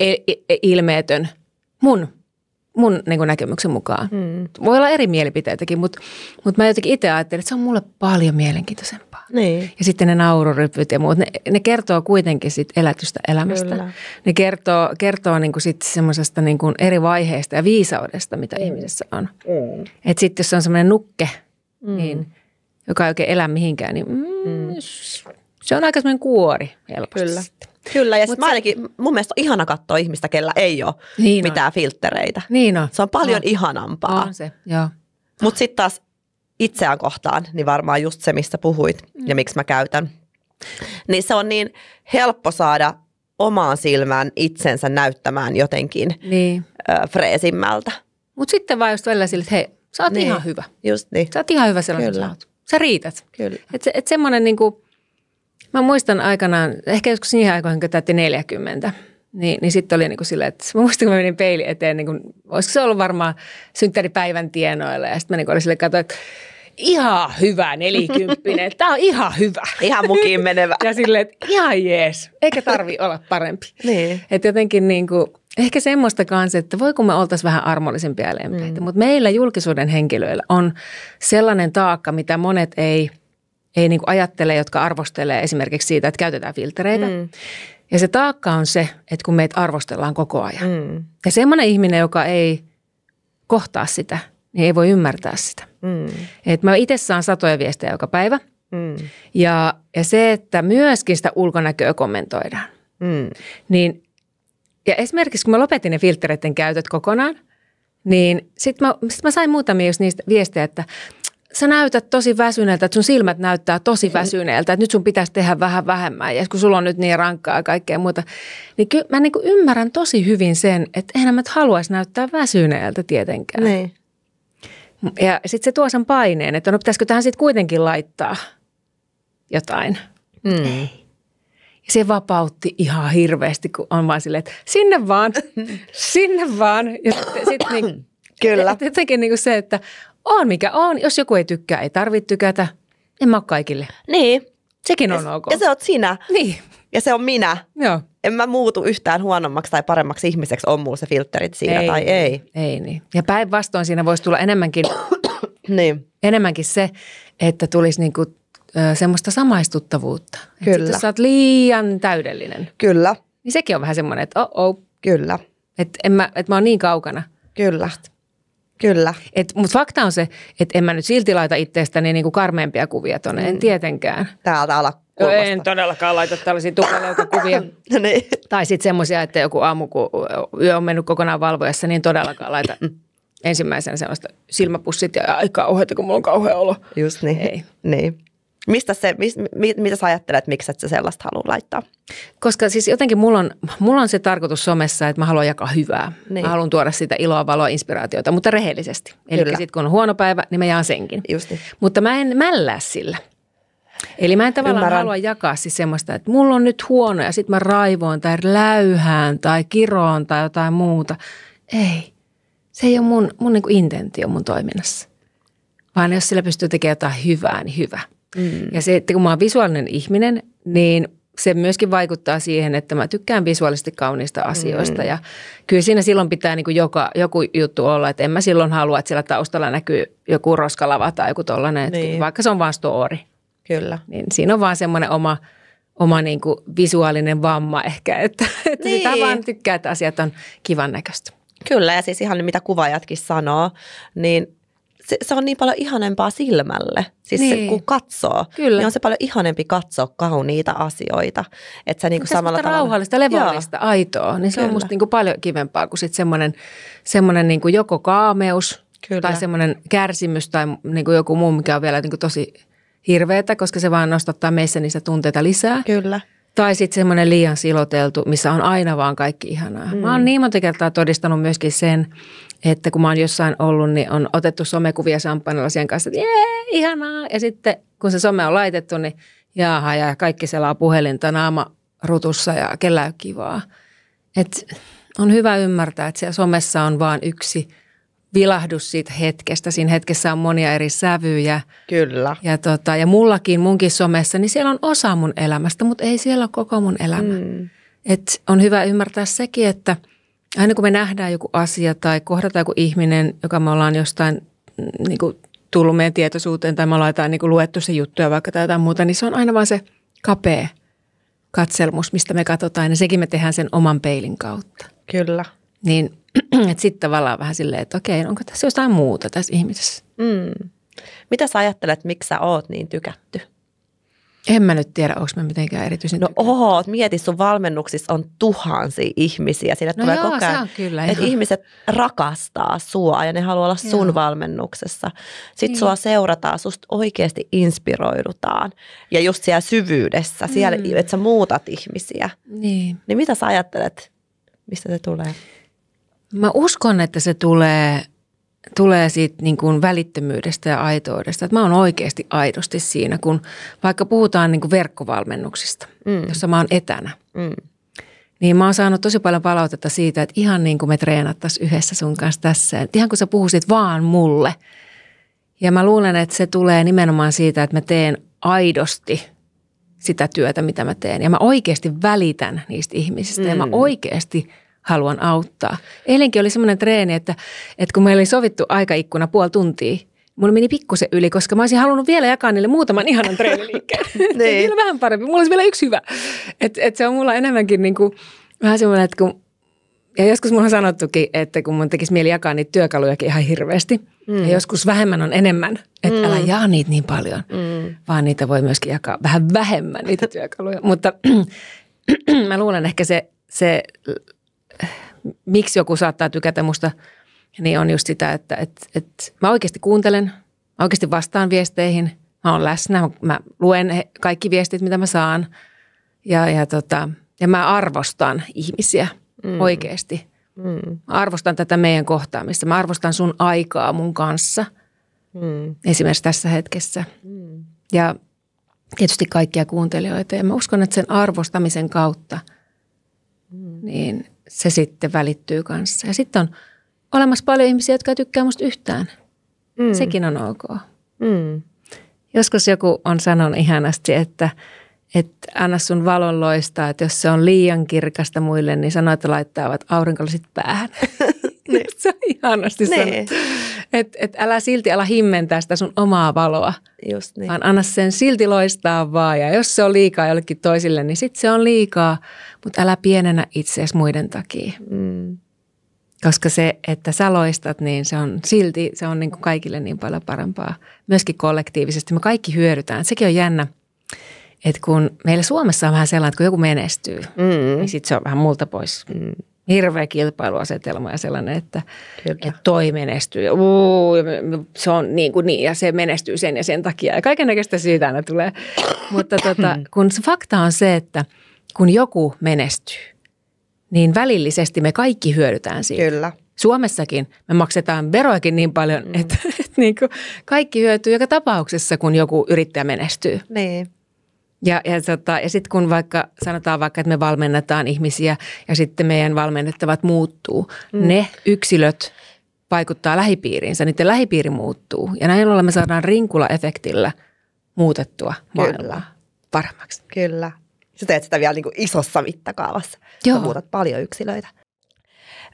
e, e, e, ilmeetön mun mun niin kuin näkemyksen mukaan. Mm. Voi olla eri mielipiteitäkin, mutta, mutta mä jotenkin itse ajattelin, että se on mulle paljon mielenkiintoisempaa. Niin. Ja sitten ne naururypyt ja muut, ne, ne kertoo kuitenkin sit elätystä elämästä. Kyllä. Ne kertoo, kertoo niin kuin semmoisesta niin kuin eri vaiheesta ja viisaudesta, mitä mm. ihmisessä on. Mm. Että sitten jos on semmoinen nukke, mm. niin, joka ei oikein elä mihinkään, niin mm, mm. se on aika semmoinen kuori helposti Kyllä. Sitten. Kyllä, ja sitten ainakin se... mun mielestä on ihana katsoa ihmistä, kellä ei ole niin mitään on. filttereitä. Niin on. Se on paljon on. ihanampaa. On se, joo. Mutta sitten taas itseään kohtaan, niin varmaan just se, mistä puhuit mm. ja miksi mä käytän. Niin se on niin helppo saada omaan silmään itsensä näyttämään jotenkin niin. ö, freesimmältä. Mutta sitten vaan just välillä sille, että hei, sä oot niin. ihan hyvä. Just niin. Sä oot ihan hyvä sellainen, Kyllä. sä oot. Sä riität. Kyllä. Että se, et semmoinen niinku, Mä muistan aikanaan, ehkä joskus niihin aikoihin, kun täytti 40, niin, niin sitten oli niin kuin silleen, että mä muistan, kun mä menin peili eteen, niin kuin, olisiko se ollut varmaan synttäripäivän tienoilla. Ja sitten mä niin olin silleen, katsoin, että ihan hyvä nelikymppinen, tämä on ihan hyvä. Ihan mukiin menevä. ja silleen, että ihan jees, eikä tarvi olla parempi. niin. Että jotenkin niin kuin, ehkä semmoista kanssa, että voi kun me oltaisiin vähän armollisempia ja Mm. Mutta meillä julkisuuden henkilöillä on sellainen taakka, mitä monet ei – ei niin kuin ajattele, jotka arvostelee esimerkiksi siitä, että käytetään filtreitä. Mm. Ja se taakka on se, että kun meitä arvostellaan koko ajan. Mm. Ja semmoinen ihminen, joka ei kohtaa sitä, niin ei voi ymmärtää sitä. Mm. Et mä itse saan satoja viestejä joka päivä. Mm. Ja, ja se, että myöskin sitä ulkonäköä kommentoidaan. Mm. Niin, ja esimerkiksi kun mä lopetin ne filtreiden käytöt kokonaan, niin sitten mä, sit mä sain muutamia just niistä viestejä, että sä näytät tosi väsyneeltä, että sun silmät näyttää tosi väsyneeltä, että nyt sun pitäisi tehdä vähän vähemmän ja kun sulla on nyt niin rankkaa ja kaikkea muuta. Niin kyllä mä niinku ymmärrän tosi hyvin sen, että enhän mä haluaisi näyttää väsyneeltä tietenkään. Niin. Ja sitten se tuo sen paineen, että no pitäisikö tähän sitten kuitenkin laittaa jotain. Mm. Ei. Ja se vapautti ihan hirveästi, kun on vaan silleen, että sinne vaan, sinne vaan. Ja sitten sit niin, Kyllä. Jotenkin niin se, että on mikä on. Jos joku ei tykkää, ei tarvitse tykätä. En mä kaikille. Niin. Sekin on ja, ok. Ja se oot sinä. Niin. Ja se on minä. Joo. En mä muutu yhtään huonommaksi tai paremmaksi ihmiseksi, on mulla se filterit siinä ei, tai ei. Ei niin. Ja päinvastoin siinä voisi tulla enemmänkin, niin. enemmänkin se, että tulisi niinku, ö, semmoista samaistuttavuutta. Kyllä. Et sit, jos sä oot liian täydellinen. Kyllä. Niin sekin on vähän semmoinen, että oh, oh. Kyllä. Että mä, et mä oon niin kaukana. Kyllä. Just. Kyllä. Mutta fakta on se, että en mä nyt silti laita itsestäni niinku karmeempia kuvia tuonne, mm. en tietenkään. Täältä ala no, en todellakaan laita tällaisia tuplaleukakuvia. no niin. Tai sitten semmoisia, että joku aamu, kun yö on mennyt kokonaan valvojassa, niin todellakaan laita mm. ensimmäisenä sellaista silmäpussit ja aika ohjata, kun mulla on kauhea olo. Just niin. Ei. niin. Mistä se, mis, mit, mitä sä ajattelet, miksi et sä sellaista halua laittaa? Koska siis jotenkin mulla on, mulla on se tarkoitus somessa, että mä haluan jakaa hyvää. Niin. Mä haluan tuoda sitä iloa, valoa, inspiraatiota, mutta rehellisesti. Eli sitten kun on huono päivä, niin mä jaan senkin. Just niin. Mutta mä en mällää sillä. Eli mä en tavallaan Ymmärrän. halua jakaa siis semmoista, että mulla on nyt huono ja sitten mä raivoon tai läyhään tai kiroon tai jotain muuta. Ei. Se ei ole mun, mun niin intentio mun toiminnassa. Vaan jos sillä pystyy tekemään jotain hyvää, niin hyvä. Mm. Ja se, että kun mä oon visuaalinen ihminen, niin se myöskin vaikuttaa siihen, että mä tykkään visuaalisesti kauniista asioista. Mm. Ja kyllä siinä silloin pitää niin kuin joka, joku juttu olla, että en mä silloin halua, että siellä taustalla näkyy joku roskalava tai joku tollainen, niin. vaikka se on vaan story. Kyllä. Niin siinä on vaan semmoinen oma, oma niin kuin visuaalinen vamma ehkä, että, että niin. sitä vaan tykkää, että asiat on kivan näköistä. Kyllä, ja siis ihan mitä kuvaajatkin sanoo, niin se, se on niin paljon ihanempaa silmälle. Siis niin. se, kun katsoo, Kyllä. niin on se paljon ihanempi katsoa kauniita asioita. Että se niinku samalla tavalla... rauhallista, levollista, Joo. aitoa, niin se Kyllä. on musta niinku paljon kivempaa kuin sit semmoinen, semmoinen niinku joko kaameus Kyllä. tai semmoinen kärsimys tai niinku joku muu, mikä on vielä niinku tosi hirveätä, koska se vaan nostattaa meissä niistä tunteita lisää. Kyllä. Tai sitten semmoinen liian siloteltu, missä on aina vaan kaikki ihanaa. Mm. Mä oon niin monta kertaa todistanut myöskin sen, että kun mä oon jossain ollut, niin on otettu somekuvia samppanilasian kanssa, että jee, ihanaa. Ja sitten kun se some on laitettu, niin jaaha, ja kaikki selaa puhelinta naama rutussa ja kellä kivaa. Et on hyvä ymmärtää, että siellä somessa on vaan yksi – vilahdus siitä hetkestä. Siinä hetkessä on monia eri sävyjä. Kyllä. Ja, tota, ja mullakin, munkin somessa, niin siellä on osa mun elämästä, mutta ei siellä ole koko mun elämä. Mm. Et on hyvä ymmärtää sekin, että aina kun me nähdään joku asia tai kohdataan joku ihminen, joka me ollaan jostain mm, niin kuin, tullut meidän tietoisuuteen tai me jotain, niin kuin, luettu se juttuja vaikka tai jotain muuta, niin se on aina vaan se kapea katselmus, mistä me katsotaan. Ja sekin me tehdään sen oman peilin kautta. Kyllä. Niin sitten tavallaan vähän silleen, että okei, no onko tässä jotain muuta tässä ihmisessä? Mm. Mitä sä ajattelet, miksi sä oot niin tykätty? En mä nyt tiedä, onko mä mitenkään erityisen No oho, oot, mieti sun valmennuksissa on tuhansia ihmisiä. Siinä no tulee joo, koko ajan, kyllä, että ihmiset rakastaa sua ja ne haluaa olla joo. sun valmennuksessa. Sitten niin. sua seurataan, susta oikeasti inspiroidutaan. Ja just siellä syvyydessä, mm. siellä, että sä muutat ihmisiä. Niin. Niin mitä sä ajattelet, mistä se tulee? Mä uskon, että se tulee, tulee siitä niin kuin välittömyydestä ja aitoudesta. Että mä oon oikeasti aidosti siinä, kun vaikka puhutaan niin kuin verkkovalmennuksista, mm. jossa mä oon etänä. Mm. Niin mä oon saanut tosi paljon palautetta siitä, että ihan niin kuin me treenattaisiin yhdessä sun kanssa tässä. Että ihan kun sä puhuisit vaan mulle. Ja mä luulen, että se tulee nimenomaan siitä, että mä teen aidosti sitä työtä, mitä mä teen. Ja mä oikeasti välitän niistä ihmisistä mm. ja mä mm. oikeasti – haluan auttaa. Eilenkin oli semmoinen treeni, että, että kun meillä oli sovittu aikaikkuna puoli tuntia, Mulla meni pikkusen yli, koska mä olisin halunnut vielä jakaa niille muutaman ihanan treeniliikkeen. niin. vielä niin. vähän parempi. Mulla olisi vielä yksi hyvä. Et, et se on mulla enemmänkin niin kuin, vähän semmoinen, että kun ja joskus mulla on sanottukin, että kun mun tekisi mieli jakaa niitä työkalujakin ihan hirveästi. Mm. Ja joskus vähemmän on enemmän. Että mm. älä jaa niitä niin paljon, mm. vaan niitä voi myöskin jakaa vähän vähemmän niitä työkaluja. Mutta mä luulen ehkä se, se miksi joku saattaa tykätä musta, niin on just sitä, että et, et mä oikeasti kuuntelen, mä oikeasti vastaan viesteihin, mä oon läsnä, mä luen kaikki viestit, mitä mä saan ja, ja, tota, ja mä arvostan ihmisiä mm. oikeasti. Mm. Mä arvostan tätä meidän kohtaamista, mä arvostan sun aikaa mun kanssa mm. esimerkiksi tässä hetkessä. Mm. Ja tietysti kaikkia kuuntelijoita ja mä uskon, että sen arvostamisen kautta mm. – niin se sitten välittyy kanssa. Ja sitten on olemassa paljon ihmisiä, jotka ei tykkää musta yhtään. Mm. Sekin on ok. Mm. Joskus joku on sanonut ihanasti, että, että anna sun valon loistaa, että jos se on liian kirkasta muille, niin sano, että laittavat aurinkolasit päähän. Niin. se on ihanasti niin. sanottu. Että et älä silti ala himmentää sitä sun omaa valoa, Just niin. vaan anna sen silti loistaa vaan. Ja jos se on liikaa jollekin toisille, niin sitten se on liikaa mutta älä pienenä itseäsi muiden takia. Mm. Koska se, että sä loistat, niin se on silti, se on niin kuin kaikille niin paljon parempaa. Myöskin kollektiivisesti me kaikki hyödytään. Sekin on jännä, että kun meillä Suomessa on vähän sellainen, että kun joku menestyy, mm. niin sitten se on vähän multa pois. Mm. Hirveä kilpailuasetelma ja sellainen, että, että toi menestyy ja, uu, ja se on niin kuin niin ja se menestyy sen ja sen takia. Ja kaiken näköistä siitä aina tulee. Mutta tota, mm. kun fakta on se, että – kun joku menestyy, niin välillisesti me kaikki hyödytään siitä. Kyllä. Suomessakin me maksetaan veroakin niin paljon, mm. että, että niin kuin kaikki hyötyy joka tapauksessa, kun joku yrittäjä menestyy. Niin. Ja, ja, tota, ja sitten kun vaikka sanotaan vaikka, että me valmennetaan ihmisiä ja sitten meidän valmennettavat muuttuu, mm. ne yksilöt vaikuttaa lähipiiriinsä, niiden lähipiiri muuttuu. Ja näin ollen me saadaan rinkula-efektillä muutettua maailmaa Kyllä. paremmaksi. Kyllä. Sä teet sitä vielä niin kuin isossa mittakaavassa. Joo. Sä muutat paljon yksilöitä.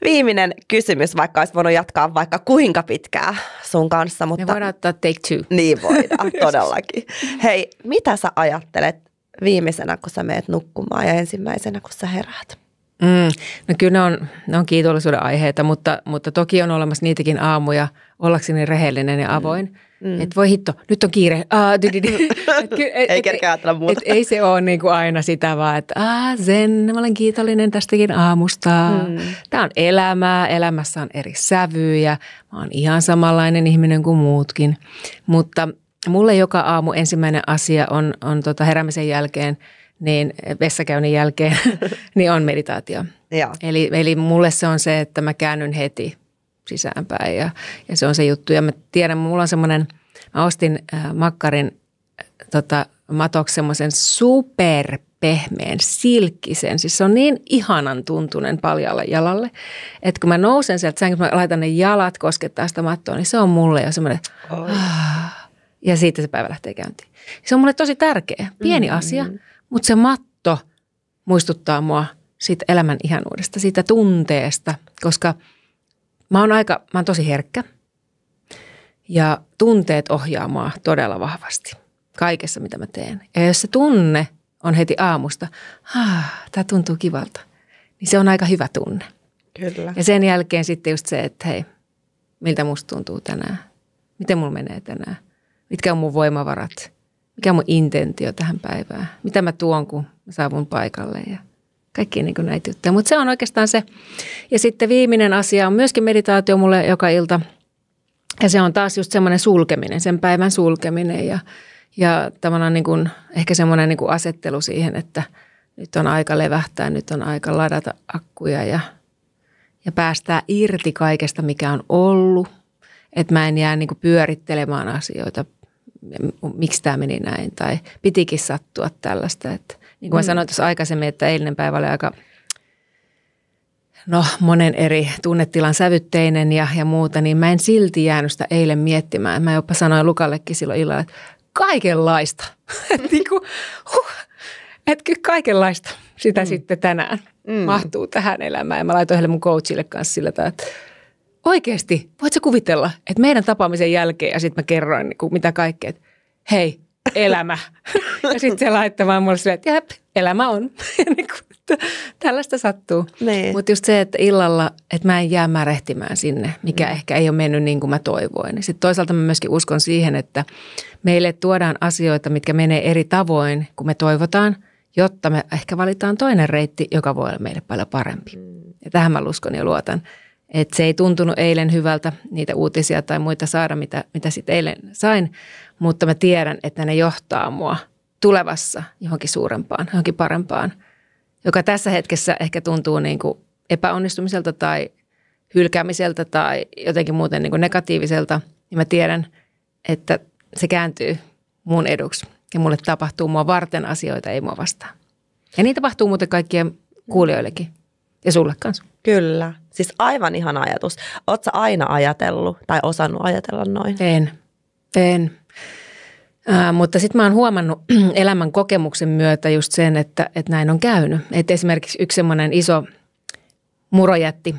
Viimeinen kysymys, vaikka olisi voinut jatkaa vaikka kuinka pitkää sun kanssa. Mutta... Me voidaan ottaa take two. Niin voidaan, todellakin. Hei, mitä sä ajattelet viimeisenä, kun sä meet nukkumaan ja ensimmäisenä, kun sä heräät? Mm, no kyllä ne on, ne on kiitollisuuden aiheita, mutta, mutta toki on olemassa niitäkin aamuja ollakseni rehellinen ja mm. avoin. Mm. Että voi hitto, nyt on kiire. Aa, et, Et, et, ei kerkeä ajatella muuta. Et, ei se ole niinku aina sitä vaan, että sen, mä olen kiitollinen tästäkin aamusta. Mm. Tämä on elämää, elämässä on eri sävyjä. Mä oon ihan samanlainen ihminen kuin muutkin. Mutta mulle joka aamu ensimmäinen asia on, on tota heräämisen jälkeen – niin vessakäynnin jälkeen, niin on meditaatio. Ja. Eli, eli mulle se on se, että mä käännyn heti sisäänpäin ja, ja se on se juttu. Ja mä tiedän, mulla on semmoinen, mä ostin äh, makkarin äh, tota, matoksi semmoisen super pehmeän, silkkisen. Siis se on niin ihanan tuntunen paljalle jalalle, että kun mä nousen sieltä sängystä, mä laitan ne jalat koskettaa sitä mattoa, niin se on mulle jo semmoinen, oh. Ah. ja siitä se päivä lähtee käyntiin. Se on mulle tosi tärkeä, pieni mm-hmm. asia, mutta se matto muistuttaa mua siitä elämän ihanuudesta, siitä tunteesta, koska mä oon aika, mä oon tosi herkkä ja tunteet ohjaa mua todella vahvasti kaikessa, mitä mä teen. Ja jos se tunne on heti aamusta, tämä tuntuu kivalta, niin se on aika hyvä tunne. Kyllä. Ja sen jälkeen sitten just se, että hei, miltä musta tuntuu tänään, miten mulla menee tänään, mitkä on mun voimavarat, mikä on mun intentio tähän päivään, mitä mä tuon, kun mä saavun paikalle ja kaikki niin kuin näitä juttuja. Mutta se on oikeastaan se. Ja sitten viimeinen asia on myöskin meditaatio mulle joka ilta. Ja se on taas just semmoinen sulkeminen, sen päivän sulkeminen ja, ja tavallaan niin kuin, ehkä semmoinen niin kuin asettelu siihen, että nyt on aika levähtää, nyt on aika ladata akkuja ja, ja päästää irti kaikesta, mikä on ollut. Että mä en jää niin kuin pyörittelemään asioita miksi tämä meni näin tai pitikin sattua tällaista. Että, niin kuin mm. sanoin tuossa aikaisemmin, että eilinen päivä oli aika no, monen eri tunnetilan sävytteinen ja, ja muuta, niin mä en silti jäänyt sitä eilen miettimään. Mä jopa sanoin Lukallekin silloin illalla, että kaikenlaista. että niin kuin, huh, et kyllä kaikenlaista sitä mm. sitten tänään mm. mahtuu tähän elämään. Ja mä laitoin heille mun coachille kanssa sillä tavalla, että oikeasti, voit kuvitella, että meidän tapaamisen jälkeen ja sitten mä kerroin niin kuin, mitä kaikkea, että hei, elämä. ja sitten se laittamaan mulle silleen, että jääp, elämä on. niin kuin, tällaista sattuu. Niin. Mutta just se, että illalla, että mä en jää märehtimään sinne, mikä mm. ehkä ei ole mennyt niin kuin mä toivoin. Sitten toisaalta mä myöskin uskon siihen, että meille tuodaan asioita, mitkä menee eri tavoin kuin me toivotaan, jotta me ehkä valitaan toinen reitti, joka voi olla meille paljon parempi. Mm. Ja tähän mä uskon ja luotan. Et se ei tuntunut eilen hyvältä niitä uutisia tai muita saada, mitä, mitä sitten eilen sain, mutta mä tiedän, että ne johtaa mua tulevassa johonkin suurempaan, johonkin parempaan, joka tässä hetkessä ehkä tuntuu niin kuin epäonnistumiselta tai hylkäämiseltä tai jotenkin muuten niin kuin negatiiviselta. niin mä tiedän, että se kääntyy mun eduksi ja mulle tapahtuu mua varten asioita, ei mua vastaan. Ja niin tapahtuu muuten kaikkien kuulijoillekin ja sulle kanssa. Kyllä. Siis aivan ihan ajatus. Oletko aina ajatellut tai osannut ajatella noin? En, en. Äh, mutta sitten mä oon huomannut elämän kokemuksen myötä just sen, että, että näin on käynyt. Et esimerkiksi yksi semmoinen iso murojätti,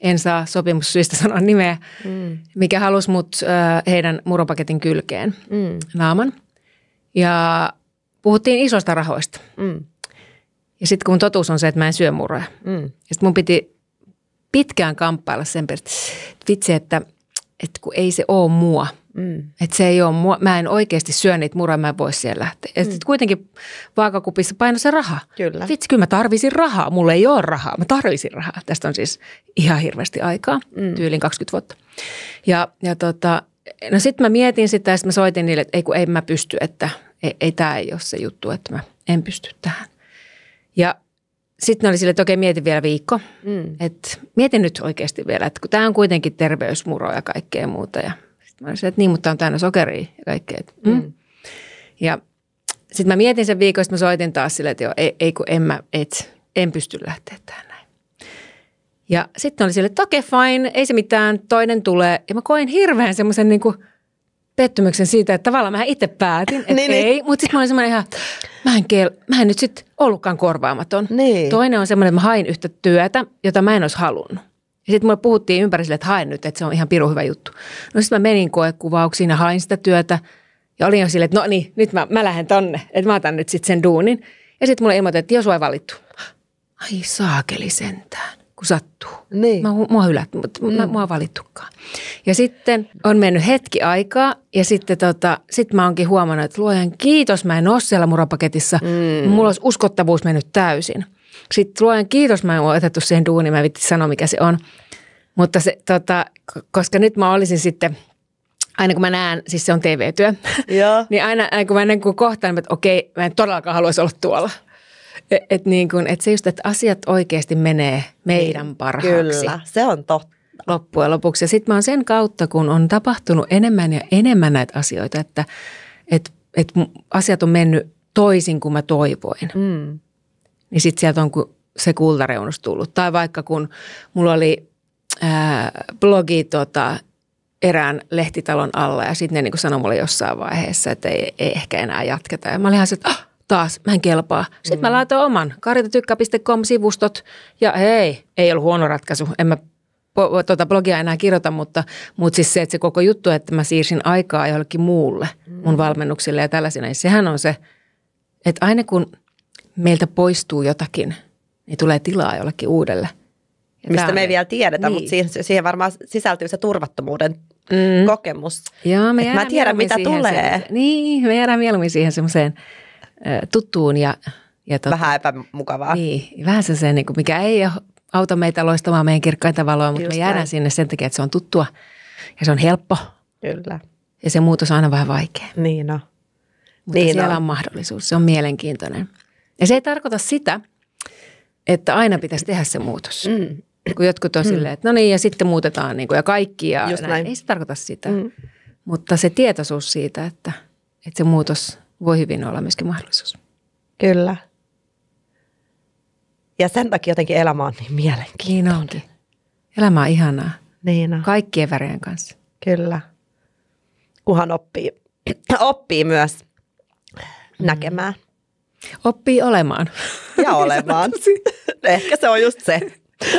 en saa sopimussyistä sanoa nimeä, mm. mikä halusi mut äh, heidän muropaketin kylkeen mm. naaman. Ja puhuttiin isoista rahoista. Mm. Ja sitten kun totuus on se, että mä en syö muroja. Mm. Ja sitten mun piti pitkään kamppailla sen perin, että vitsi, että, että kun ei se ole mua. Mm. Että se ei ole mua. Mä en oikeasti syö niitä mura, mä en voi siellä lähteä. Ja mm. sitten kuitenkin vaakakupissa paino se raha. Kyllä. Vitsi, kyllä mä tarvisin rahaa. Mulla ei ole rahaa. Mä tarvisin rahaa. Tästä on siis ihan hirveästi aikaa, mm. tyylin 20 vuotta. Ja, ja tota, no sitten mä mietin sitä ja sitten mä soitin niille, että ei kun ei mä pysty, että ei, ei tämä ei ole se juttu, että mä en pysty tähän. Ja sitten ne oli sille, että okei, mieti vielä viikko. Mm. Et mieti nyt oikeasti vielä, että kun tämä on kuitenkin terveysmuro ja kaikkea muuta. Ja sitten mä olin sille, että niin, mutta on täynnä sokeria ja kaikkea. mm. Mm. Ja sitten mä mietin sen viikon, mä soitin taas sille, että joo, ei, ei kun en mä, et, en pysty lähteä tähän näin. Ja sitten oli sille että okei, okay, fine, ei se mitään, toinen tulee. Ja mä koin hirveän semmoisen niin kuin – pettymyksen siitä, että tavallaan mä itse päätin, että niin, niin. ei, niin. mutta sitten mä olin semmoinen ihan, mä en, kel, mä en nyt sitten ollutkaan korvaamaton. Niin. Toinen on semmoinen, että mä hain yhtä työtä, jota mä en olisi halunnut. Ja sitten mulle puhuttiin ympärille, että haen nyt, että se on ihan pirun hyvä juttu. No sitten mä menin koekuvauksiin ja hain sitä työtä. Ja olin jo silleen, että no niin, nyt mä, mä lähden tonne, että mä otan nyt sitten sen duunin. Ja sitten mulle ilmoitettiin, että jos ei valittu. Ai saakeli sentään kun sattuu. Niin. Mä, mua hylätty, mutta mm. mä, mua valittukaan. Ja sitten on mennyt hetki aikaa ja sitten tota, sit mä oonkin huomannut, että luojan kiitos, mä en ole siellä murapaketissa. Mm. Mulla olisi uskottavuus mennyt täysin. Sitten luojan kiitos, mä en ole otettu siihen duuniin, mä en vitsi sanoa mikä se on. Mutta se, tota, koska nyt mä olisin sitten – aina kun mä näen, siis se on TV-työ, niin aina, aina kun mä näen kun kohtaan, niin että okei, mä en todellakaan haluaisi olla tuolla. E, et niin kuin, et se just, että asiat oikeasti menee meidän niin, parhaaksi. Kyllä, se on totta. Loppujen lopuksi. Ja sitten mä oon sen kautta, kun on tapahtunut enemmän ja enemmän näitä asioita, että et, et asiat on mennyt toisin kuin mä toivoin. Mm. Niin sitten sieltä on se kultareunus tullut. Tai vaikka kun mulla oli ää, blogi tota, erään lehtitalon alla ja sitten ne niin sanoi mulle jossain vaiheessa, että ei, ei ehkä enää jatketa. Ja mä olin ihan se, että ah, taas, mä en kelpaa. Sitten mm. mä laitan oman karitatykkä.com-sivustot ja hei, ei ollut huono ratkaisu. En mä tuota blogia enää kirjoita, mutta, mutta siis se, että se koko juttu, että mä siirsin aikaa jollekin muulle mm. mun valmennuksille ja tällaisena, niin sehän on se, että aina kun meiltä poistuu jotakin, niin tulee tilaa jollekin uudelle. Ja Mistä me ei vielä tiedetä, niin. mutta siihen, siihen varmaan sisältyy se turvattomuuden mm. kokemus. Joo, me mä tiedän, mitä tulee. Se, niin, me jäädään mieluummin siihen semmoiseen – tuttuun ja, ja totta, Vähän epämukavaa. Niin, vähän se, se niin kuin, mikä ei auta meitä loistamaan meidän kirkkainta valoa, mutta Just me jäädään näin. sinne sen takia, että se on tuttua ja se on helppo. Kyllä. Ja se muutos on aina vähän vaikea. Niin No. Mutta niin siellä on. on mahdollisuus, se on mielenkiintoinen. Ja se ei tarkoita sitä, että aina pitäisi tehdä se muutos. Mm. Kun jotkut on mm. silleen, että no niin, ja sitten muutetaan niin kuin, ja kaikki. Ja näin. Näin. Ei se tarkoita sitä. Mm. Mutta se tietoisuus siitä, että, että se muutos voi hyvin olla myöskin mahdollisuus. Kyllä. Ja sen takia jotenkin elämä on niin mielenkiintoinen. Niin onkin. Elämä on ihanaa. Niin on. Kaikkien värien kanssa. Kyllä. Kuhan oppii, oppii myös mm. näkemään. Oppii olemaan. Ja niin olemaan. Ehkä se on just se.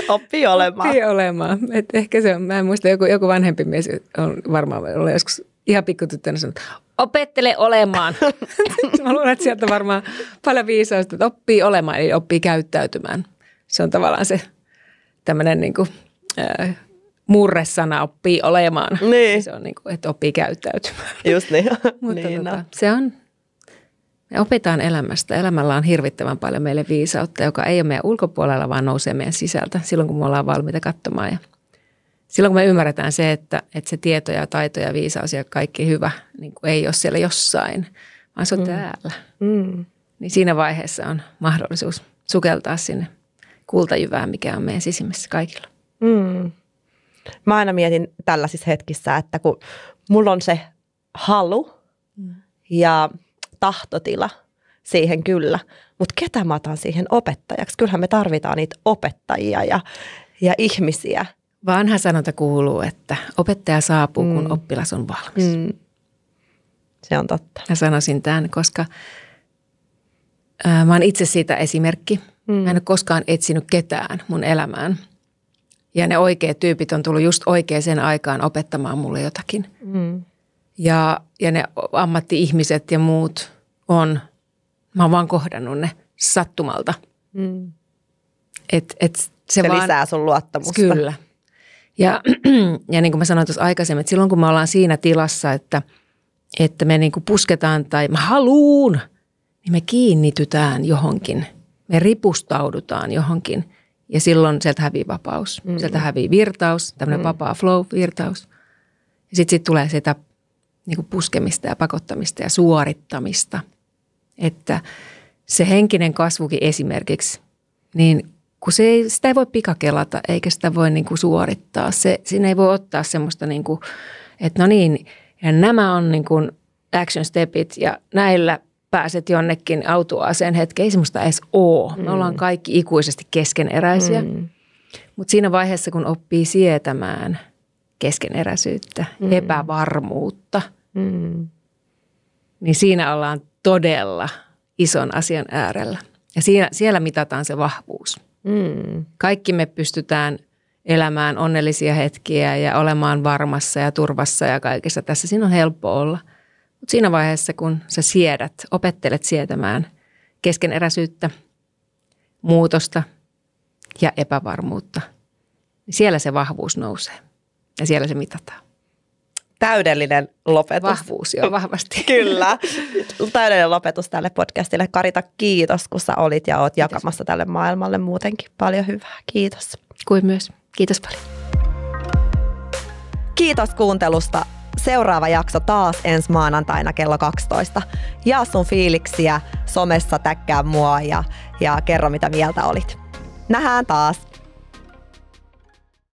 Oppii olemaan. Oppii olemaan. Et ehkä se on, mä en muista, joku, joku vanhempi mies on varmaan ollut joskus ihan pikkutyttönä sanonut, Opettele olemaan. Mä luulen, että sieltä varmaan paljon viisausta, että oppii olemaan, eli oppii käyttäytymään. Se on tavallaan se tämmöinen niin kuin, äh, murresana oppii olemaan. Niin. Se on niin kuin, että oppii käyttäytymään. Just niin. Mutta niin, no. tota, no. se on, me opitaan elämästä. Elämällä on hirvittävän paljon meille viisautta, joka ei ole meidän ulkopuolella, vaan nousee meidän sisältä silloin, kun me ollaan valmiita katsomaan ja silloin kun me ymmärretään se, että, että se tieto ja taito ja viisaus ja kaikki hyvä niin kuin ei ole siellä jossain, vaan se on mm. täällä, mm. niin siinä vaiheessa on mahdollisuus sukeltaa sinne kultajyvään, mikä on meidän sisimmässä kaikilla. Mm. Mä aina mietin tällaisissa hetkissä, että kun mulla on se halu mm. ja tahtotila siihen kyllä, mutta ketä mä otan siihen opettajaksi? Kyllähän me tarvitaan niitä opettajia ja, ja ihmisiä – Vanha sanonta kuuluu, että opettaja saapuu, kun mm. oppilas on valmis. Mm. Se on totta. Mä sanoisin tämän, koska ää, mä oon itse siitä esimerkki. Mm. Mä en ole koskaan etsinyt ketään mun elämään. Ja ne oikeat tyypit on tullut just oikeaan aikaan opettamaan mulle jotakin. Mm. Ja, ja ne ammattiihmiset ja muut on, mä oon vaan kohdannut ne sattumalta. Mm. Et, et se se vaan, lisää sun luottamusta. Kyllä, ja, ja niin kuin mä sanoin tuossa aikaisemmin, että silloin kun me ollaan siinä tilassa, että, että me niin kuin pusketaan tai mä haluun, niin me kiinnitytään johonkin. Me ripustaudutaan johonkin ja silloin sieltä hävii vapaus. Mm. Sieltä hävii virtaus, tämmöinen mm. vapaa flow, virtaus. Ja sitten sit tulee sitä niin kuin puskemista ja pakottamista ja suorittamista. Että se henkinen kasvukin esimerkiksi, niin kun se ei, sitä ei voi pikakelata eikä sitä voi niin kuin suorittaa. Se, siinä ei voi ottaa semmoista, niin kuin, että no niin, ja nämä on niin kuin action stepit ja näillä pääset jonnekin autoaseen hetkeen. Ei semmoista edes ole. Me mm. ollaan kaikki ikuisesti keskeneräisiä. Mm. Mutta siinä vaiheessa, kun oppii sietämään keskeneräisyyttä, mm. epävarmuutta, mm. niin siinä ollaan todella ison asian äärellä. Ja siinä, siellä mitataan se vahvuus. Mm. Kaikki me pystytään elämään onnellisia hetkiä ja olemaan varmassa ja turvassa ja kaikessa tässä. Siinä on helppo olla. Mutta siinä vaiheessa, kun sä siedät, opettelet sietämään keskeneräisyyttä, muutosta ja epävarmuutta, niin siellä se vahvuus nousee ja siellä se mitataan täydellinen lopetus. Vahvuus jo. Vahvasti. Kyllä. täydellinen lopetus tälle podcastille. Karita, kiitos kun sä olit ja oot kiitos. jakamassa tälle maailmalle muutenkin paljon hyvää. Kiitos. Kuin myös. Kiitos paljon. Kiitos kuuntelusta. Seuraava jakso taas ensi maanantaina kello 12. Jaa sun fiiliksiä, somessa täkkää mua ja, ja kerro mitä mieltä olit. Nähdään taas.